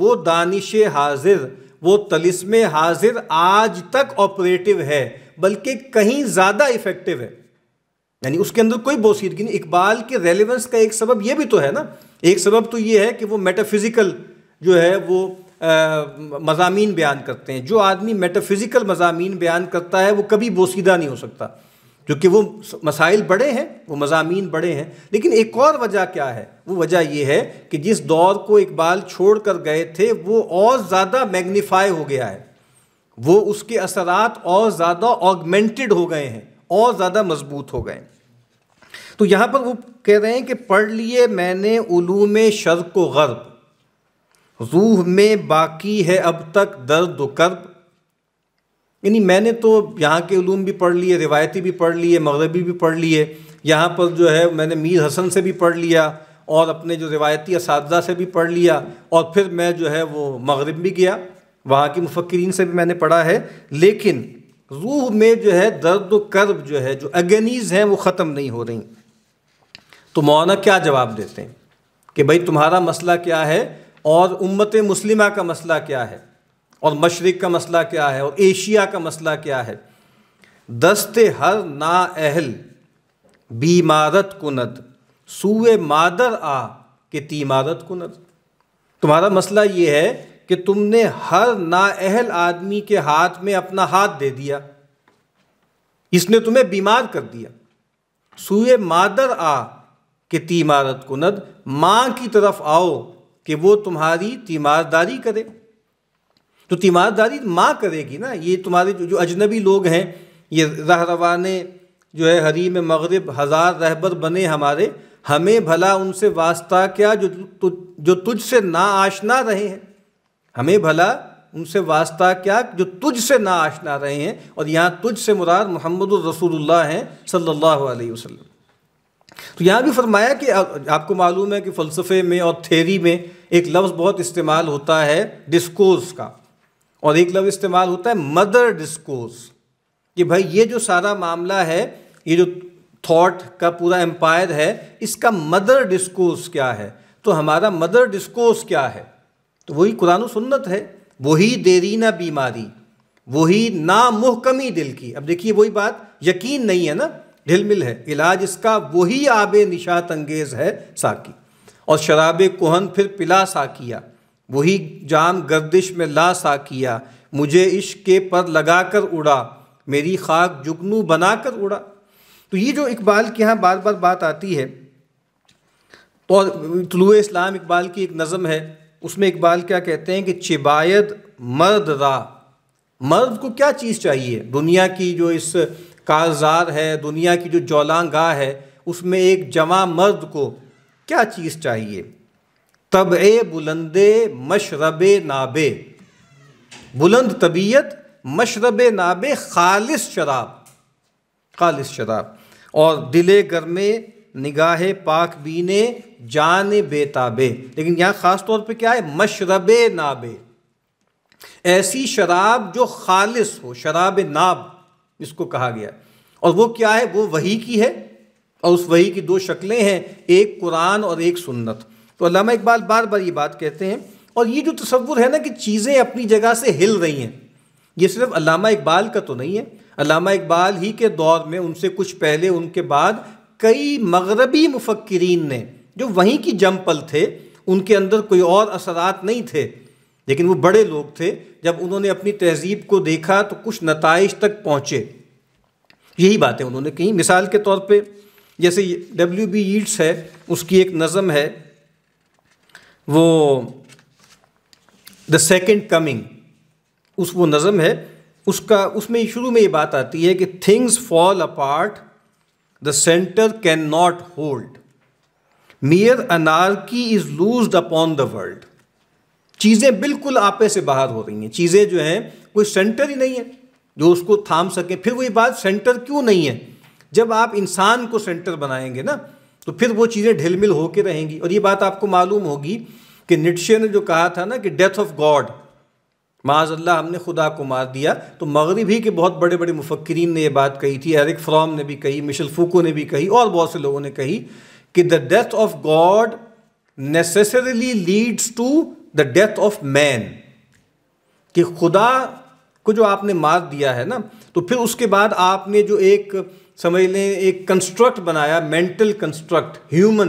वो दानिश हाजिर वो तलिसम हाजिर आज तक ऑपरेटिव है बल्कि कहीं ज़्यादा इफेक्टिव है यानी उसके अंदर कोई बोसीदगी नहीं इकबाल के रेलिवेंस का एक सबब यह भी तो है ना एक सबब तो ये है कि वो मेटाफिज़िकल जो है वो मजामी बयान करते हैं जो आदमी मेटाफिज़िकल मजामी बयान करता है वो कभी बोसीदा नहीं हो सकता जो कि वो मसाइल बड़े हैं वो मजामी बड़े हैं लेकिन एक और वजह क्या है वो वजह यह है कि जिस दौर को इकबाल छोड़ कर गए थे वो और ज़्यादा मैग्नीफाई हो गया है वो उसके असरात और ज़्यादा ऑगमेंटेड हो गए हैं और ज़्यादा मजबूत हो गए तो यहाँ पर वो कह रहे हैं कि पढ़ लिए मैंने उलूम शर्क व गर्ब रूह में बाकी है अब तक दर्द कर्ब यानी मैंने तो यहाँ के ूम भी पढ़ लिए रिवायती भी पढ़ लिए मगरबी भी पढ़ लिए यहाँ पर जो है मैंने मीर हसन से भी पढ़ लिया और अपने जो रिवायती इस से भी पढ़ लिया और फिर मैं जो है वो मगरब भी गया वहाँ की मुफक्रीन से भी मैंने पढ़ा है लेकिन रूह में जो है दर्द कर्ब जो है जो अगनीज़ हैं वो ख़त्म नहीं हो रही तो मौना क्या जवाब देते हैं कि भाई तुम्हारा मसला क्या है और उम्मत मुस्लिमा का मसला क्या है और मशरक़ का मसला क्या है और एशिया का मसला क्या है दस्ते हर ना अहल बीमारत कुनत सूए मादर आ कि तीमारत कुनत तुम्हारा मसला ये है कि तुमने हर ना अहल आदमी के हाथ में अपना हाथ दे दिया इसने तुम्हें बीमार कर दिया सूए मादर आ कि तीमारत कुनत माँ की तरफ आओ कि वो तुम्हारी तीमारदारी करे तो तीमारदारी माँ करेगी ना ये तुम्हारे जो, जो अजनबी लोग हैं ये रहरवान जो है हरी में मगरब हज़ार रहबर बने हमारे हमें भला उनसे वास्ता क्या जो तु, जो तुझसे ना आशना रहे हैं हमें भला उनसे वास्ता क्या जो तुझसे ना आशना रहे हैं और यहाँ तुझसे मुराद मोहम्मद रसूलुल्लाह हैं सल्लल्लाहु अलैहि वसल्लम तो यहाँ भी फरमाया कि आपको मालूम है कि फ़लसफ़े में और थेरी में एक लफ्ज़ बहुत इस्तेमाल होता है डिस्कोर्स का और एक लफ्ज़ इस्तेमाल होता है मदर डिस्कोर्स कि भाई ये जो सारा मामला है ये जो थॉट का पूरा एम्पायर है इसका मदर डिस्कोर्स क्या है तो हमारा मदर डिस्कोर्स क्या है तो वही कुरान सुन्नत है वही देरीना बीमारी वही नामुहकमी दिल की अब देखिए वही बात यकीन नहीं है ना ढिल मिल है इलाज इसका वही आब निशात अंगेज है साकी और शराब कोहन फिर पिला साकिया वही जाम गर्दिश में ला सा किया मुझे इश्क के पर लगा कर उड़ा मेरी खाक जुगनू बना कर उड़ा तो ये जो इकबाल के यहाँ बार बार बात आती है तो तलु इस्लाम इकबाल की एक नज़म है उसमें इकबाल क्या कहते हैं कि चिबायत मर्द रा मर्द को क्या चीज़ चाहिए दुनिया की जो इस कारजार है दुनिया की जो जौलांगा है उसमें एक जमा मर्द को क्या चीज़ चाहिए तब ए बुलंद मशरब नाबे बुलंद तबीयत मशरब नाबे खालिस शराब खालिस शराब और दिले गर में निगाह पाक बीने जान बेताबे लेकिन यहाँ ख़ास तौर पे क्या है मशरब नाबे ऐसी शराब जो खालिस हो शराब नाब इसको कहा गया और वो क्या है वो वही की है और उस वही की दो शक्लें हैं एक कुरान और एक सुन्नत तो अलामा इकबाल बार बार ये बात कहते हैं और ये जो तस्वुर है ना कि चीज़ें अपनी जगह से हिल रही हैं ये सिर्फ अलामा इकबाल का तो नहीं है अलामा इकबाल ही के दौर में उनसे कुछ पहले उनके बाद कई मगरबी मुफक्रीन ने जो वहीं की पल थे उनके अंदर कोई और असरात नहीं थे लेकिन वो बड़े लोग थे जब उन्होंने अपनी तहजीब को देखा तो कुछ नतज तक पहुँचे यही बातें उन्होंने कही मिसाल के तौर पर जैसे डब्ल्यू बी ईट्स है उसकी एक नज़म है वो द सेकेंड कमिंग उस वो नज़म है उसका उसमें शुरू में ये बात आती है कि things fall apart the centre can not hold mere anarchy is loose upon the world चीज़ें बिल्कुल आपे से बाहर हो रही हैं चीज़ें जो हैं कोई सेंटर ही नहीं है जो उसको थाम सके फिर वही बात सेंटर क्यों नहीं है जब आप इंसान को सेंटर बनाएंगे ना तो फिर वो चीज़ें ढिलमिल होकर रहेंगी और ये बात आपको मालूम होगी कि निटशे ने जो कहा था ना कि डेथ ऑफ गॉड माज अल्लाह हमने खुदा को मार दिया तो मग़रब ही के बहुत बड़े बड़े मुफक्रीन ने यह बात कही थी एरिक फ्रॉम ने भी कही मिशल फूको ने भी कही और बहुत से लोगों ने कही कि the death of God necessarily leads to the death of man कि खुदा को जो आपने मार दिया है ना तो फिर उसके बाद आपने जो एक समझ लें एक कंस्ट्रक्ट बनाया मेंटल कंस्ट्रक्ट ह्यूमन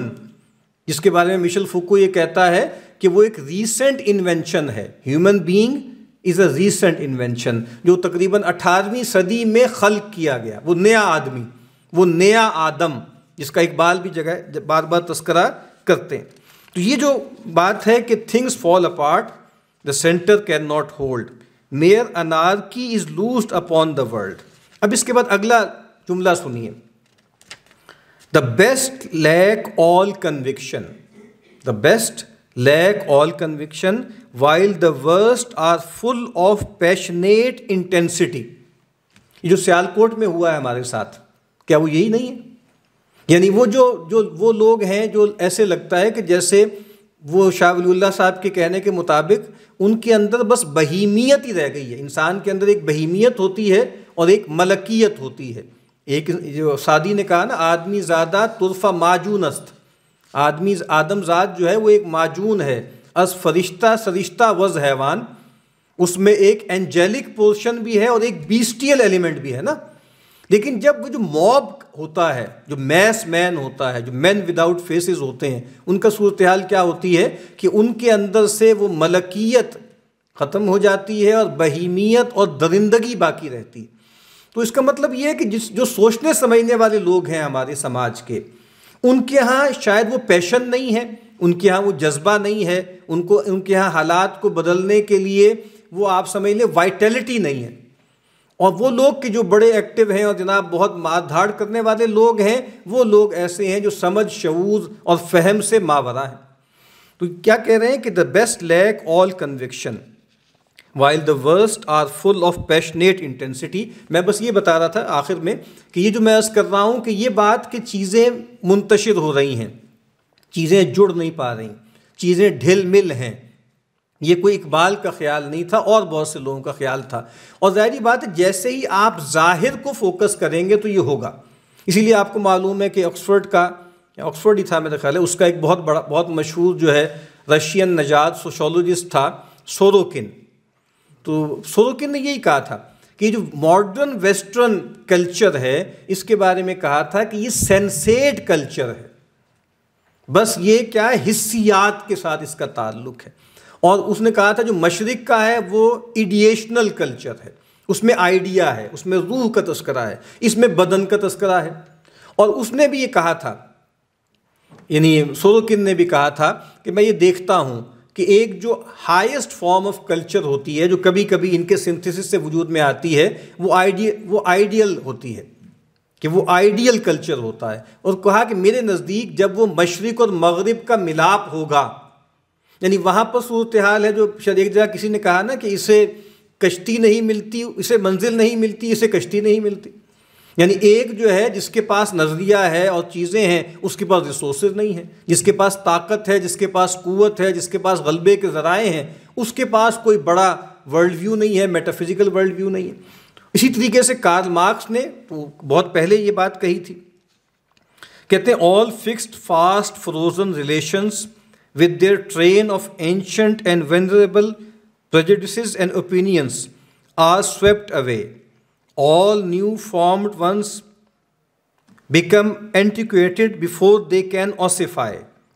जिसके बारे में मिशल फुको ये कहता है कि वो एक रीसेंट इन्वेंशन है human being is a recent invention जो तकरीबन 18वीं सदी में खल किया गया वो नया आदमी वो नया आदम जिसका इकबाल भी जगह बार बार तस्करा करते हैं तो ये जो बात है कि things fall apart the centre can not hold mere anarchy is loose upon the world अब इसके बाद अगला जुमला सुनिए the best lack all conviction the best lack all conviction while the worst are full of passionate intensity ये जो सियालकोट में हुआ है हमारे साथ क्या वो यही नहीं है यानी वो जो जो वो लोग हैं जो ऐसे लगता है कि जैसे वो शाह वलील्ला साहब के कहने के मुताबिक उनके अंदर बस बहीमियत ही रह गई है इंसान के अंदर एक बहीमियत होती है और एक मलकियत होती है एक जो सादी ने कहा ना आदमी ज़्यादा तुरफा माजून अस्त आदमी आदमजात जो है वो एक माजून है अस फरिश्ता सरिश्ता वज हैवान उसमें एक एंजेलिक पोर्शन भी है और एक बीस्टियल एलिमेंट भी है ना लेकिन जब वो जो मॉब होता है जो मैस मैन होता है जो मैन विदाउट फेसेस होते हैं उनका सूरत हाल क्या होती है कि उनके अंदर से वो मलकियत ख़त्म हो जाती है और बहीमियत और दरिंदगी बाकी रहती है तो इसका मतलब ये है कि जिस जो सोचने समझने वाले लोग हैं हमारे समाज के उनके यहाँ शायद वो पैशन नहीं है उनके यहाँ वो जज्बा नहीं है उनको उनके यहाँ हालात को बदलने के लिए वो आप समझ लें वाइटेलिटी नहीं है और वो लोग के जो बड़े एक्टिव हैं और जनाब बहुत मार धाड़ करने वाले लोग हैं वो लोग ऐसे हैं जो समझ शूज और फहम से मावरा हैं तो क्या कह रहे हैं कि the best lack all conviction while the worst are full of passionate intensity मैं बस ये बता रहा था आखिर में कि ये जो मैं अर्ज़ कर रहा हूँ कि ये बात कि चीज़ें मुंतशिर हो रही हैं चीज़ें जुड़ नहीं पा रही चीज़ें ढिल मिल हैं ये कोई इकबाल का ख्याल नहीं था और बहुत से लोगों का ख्याल था और ज़ाहरी बात है जैसे ही आप ज़ाहिर को फोकस करेंगे तो ये होगा इसीलिए आपको मालूम है कि ऑक्सफर्ड का ऑक्सफर्ड ही था मेरा ख्याल है उसका एक बहुत बड़ा बहुत मशहूर जो है रशियन नजात सोशोलॉजिस्ट था सोरोकिन तो सोरोकिन ने यही कहा था कि जो मॉडर्न वेस्टर्न कल्चर है इसके बारे में कहा था कि ये सेंसेट कल्चर है बस ये क्या है हिस्सियात के साथ इसका ताल्लुक है और उसने कहा था जो मशरक़ का है वो इडिएशनल कल्चर है उसमें आइडिया है उसमें रूह का तस्करा है इसमें बदन का तस्करा है और उसने भी ये कहा था यानी सोरोकिन ने भी कहा था कि मैं ये देखता हूँ कि एक जो हाईएस्ट फॉर्म ऑफ कल्चर होती है जो कभी कभी इनके सिंथेसिस से वजूद में आती है वो आइडिय वो आइडियल होती है कि वो आइडियल कल्चर होता है और कहा कि मेरे नज़दीक जब वो मशरक़ और मगरब का मिलाप होगा यानी वहाँ पर सूरत हाल है जो शायद एक जगह किसी ने कहा ना कि इसे कश्ती नहीं मिलती इसे मंजिल नहीं मिलती इसे कश्ती नहीं मिलती यानी एक जो है जिसके पास नज़रिया है और चीज़ें हैं उसके पास रिसोर्सेज नहीं है जिसके पास ताकत है जिसके पास कुत है जिसके पास गलबे के ज़राए हैं उसके पास कोई बड़ा वर्ल्ड व्यू नहीं है मेटाफिज़िकल वर्ल्ड व्यू नहीं है इसी तरीके से कार्ल मार्क्स ने तो बहुत पहले ये बात कही थी कहते हैं all fixed fast frozen relations with their train of ancient and venerable prejudices and opinions are swept away all new formed ones become antiquated before they can ossify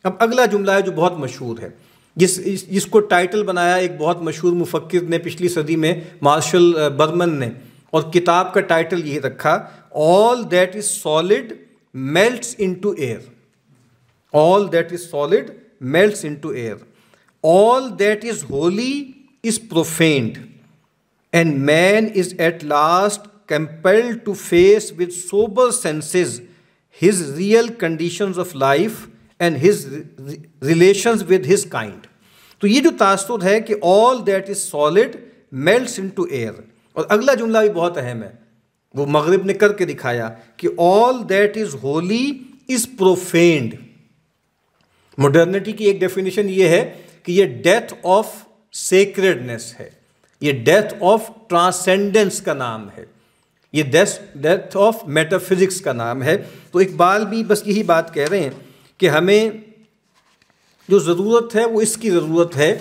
अब अगला जुमला है जो बहुत मशहूर है जिस जिसको टाइटल बनाया एक बहुत मशहूर मुफक्र ने पिछली सदी में मार्शल बर्मन ने और किताब का टाइटल ये रखा all that is solid melt into air all that is solid melt into air all that is holy is profaned and man is at last compelled to face with sober senses his real conditions of life and his relations with his kind. तो ये जो तासुर है कि all that is solid melts into air. और अगला जुमला भी बहुत अहम है वो मगरब ने करके दिखाया कि all that is holy is profaned. Modernity की एक डेफिनेशन ये है कि ये डेथ ऑफ सेक्रेडनेस है ये डेथ ऑफ ट्रांसेंडेंस का नाम है ये डेथ डेथ ऑफ मेटाफिज़िक्स का नाम है तो इकबाल भी बस यही बात कह रहे हैं कि हमें जो ज़रूरत है वो इसकी ज़रूरत है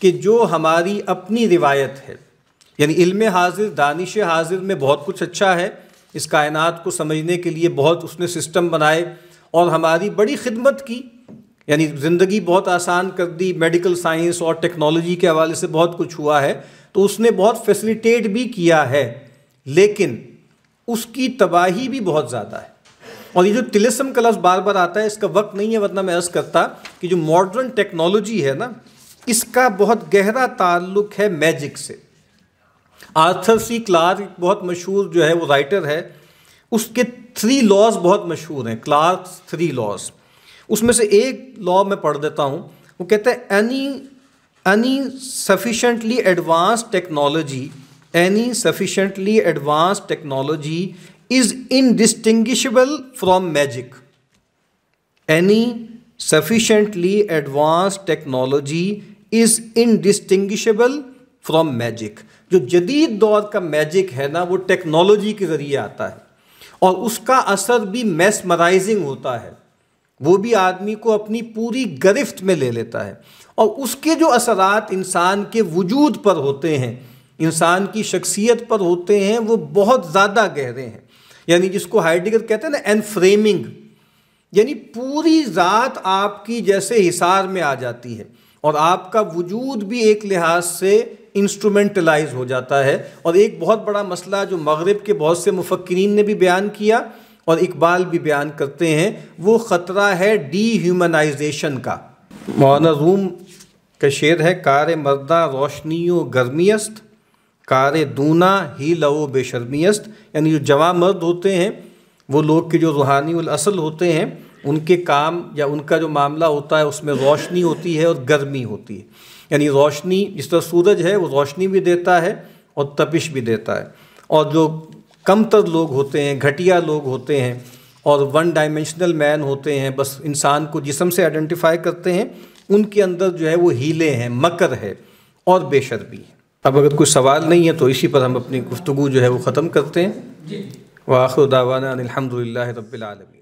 कि जो हमारी अपनी रिवायत है यानी इल्म हाजिर दानिश हाजिर में बहुत कुछ अच्छा है इस कायनात को समझने के लिए बहुत उसने सिस्टम बनाए और हमारी बड़ी खिदमत की यानी ज़िंदगी बहुत आसान कर दी मेडिकल साइंस और टेक्नोलॉजी के हवाले से बहुत कुछ हुआ है तो उसने बहुत फैसिलिटेट भी किया है लेकिन उसकी तबाही भी बहुत ज़्यादा है और ये जो तिलिस्म का लफ्ज़ बार बार आता है इसका वक्त नहीं है वरना मैं अर्ज़ करता कि जो मॉडर्न टेक्नोलॉजी है ना इसका बहुत गहरा ताल्लुक है मैजिक से आर्थर सी क्लार्क बहुत मशहूर जो है वो राइटर है उसके थ्री लॉज बहुत मशहूर हैं क्लार्क थ्री लॉज उसमें से एक लॉ मैं पढ़ देता हूँ वो कहते हैं any any sufficiently advance technology any sufficiently advanced technology is indistinguishable from magic. Any sufficiently advanced technology is indistinguishable from magic. जो जदीद दौर का मैजिक है ना वो टेक्नोलॉजी के ज़रिए आता है और उसका असर भी मेसमराइजिंग होता है वो भी आदमी को अपनी पूरी गिरफ्त में ले लेता है और उसके जो असरात इंसान के वजूद पर होते हैं इंसान की शख्सियत पर होते हैं वो बहुत ज़्यादा गहरे हैं यानी जिसको हाइडिगर कहते हैं ना एन फ्रेमिंग यानी पूरी ज़ात आपकी जैसे हिसार में आ जाती है और आपका वजूद भी एक लिहाज से इंस्ट्रूमेंटलाइज हो जाता है और एक बहुत बड़ा मसला जो मगरब के बहुत से मुफक्रीन ने भी बयान किया और इकबाल भी बयान करते हैं वो ख़तरा है डीह्यूमनाइजेशन का मौना रूम का शेर है कार मर्दा रोशनियों गर्मियस्त कार दूना ही लवो बेशर्मियस्त यानी जो जवा मर्द होते हैं वो लोग के जो रूहानी असल होते हैं उनके काम या उनका जो मामला होता है उसमें रोशनी होती है और गर्मी होती है यानी रोशनी जिस तरह सूरज है वो रोशनी भी देता है और तपिश भी देता है और जो कमतर लोग होते हैं घटिया लोग होते हैं और वन डायमेंशनल मैन होते हैं बस इंसान को जिसम से आइडेंटिफाई करते हैं उनके अंदर जो है वो हीले हैं मकर है और बेशर्मी है अब अगर कोई सवाल नहीं है तो इसी पर हम अपनी गुफ्तु जो है वो ख़त्म करते हैं वाखुर दावाना अलहमदिल्ला रबालमी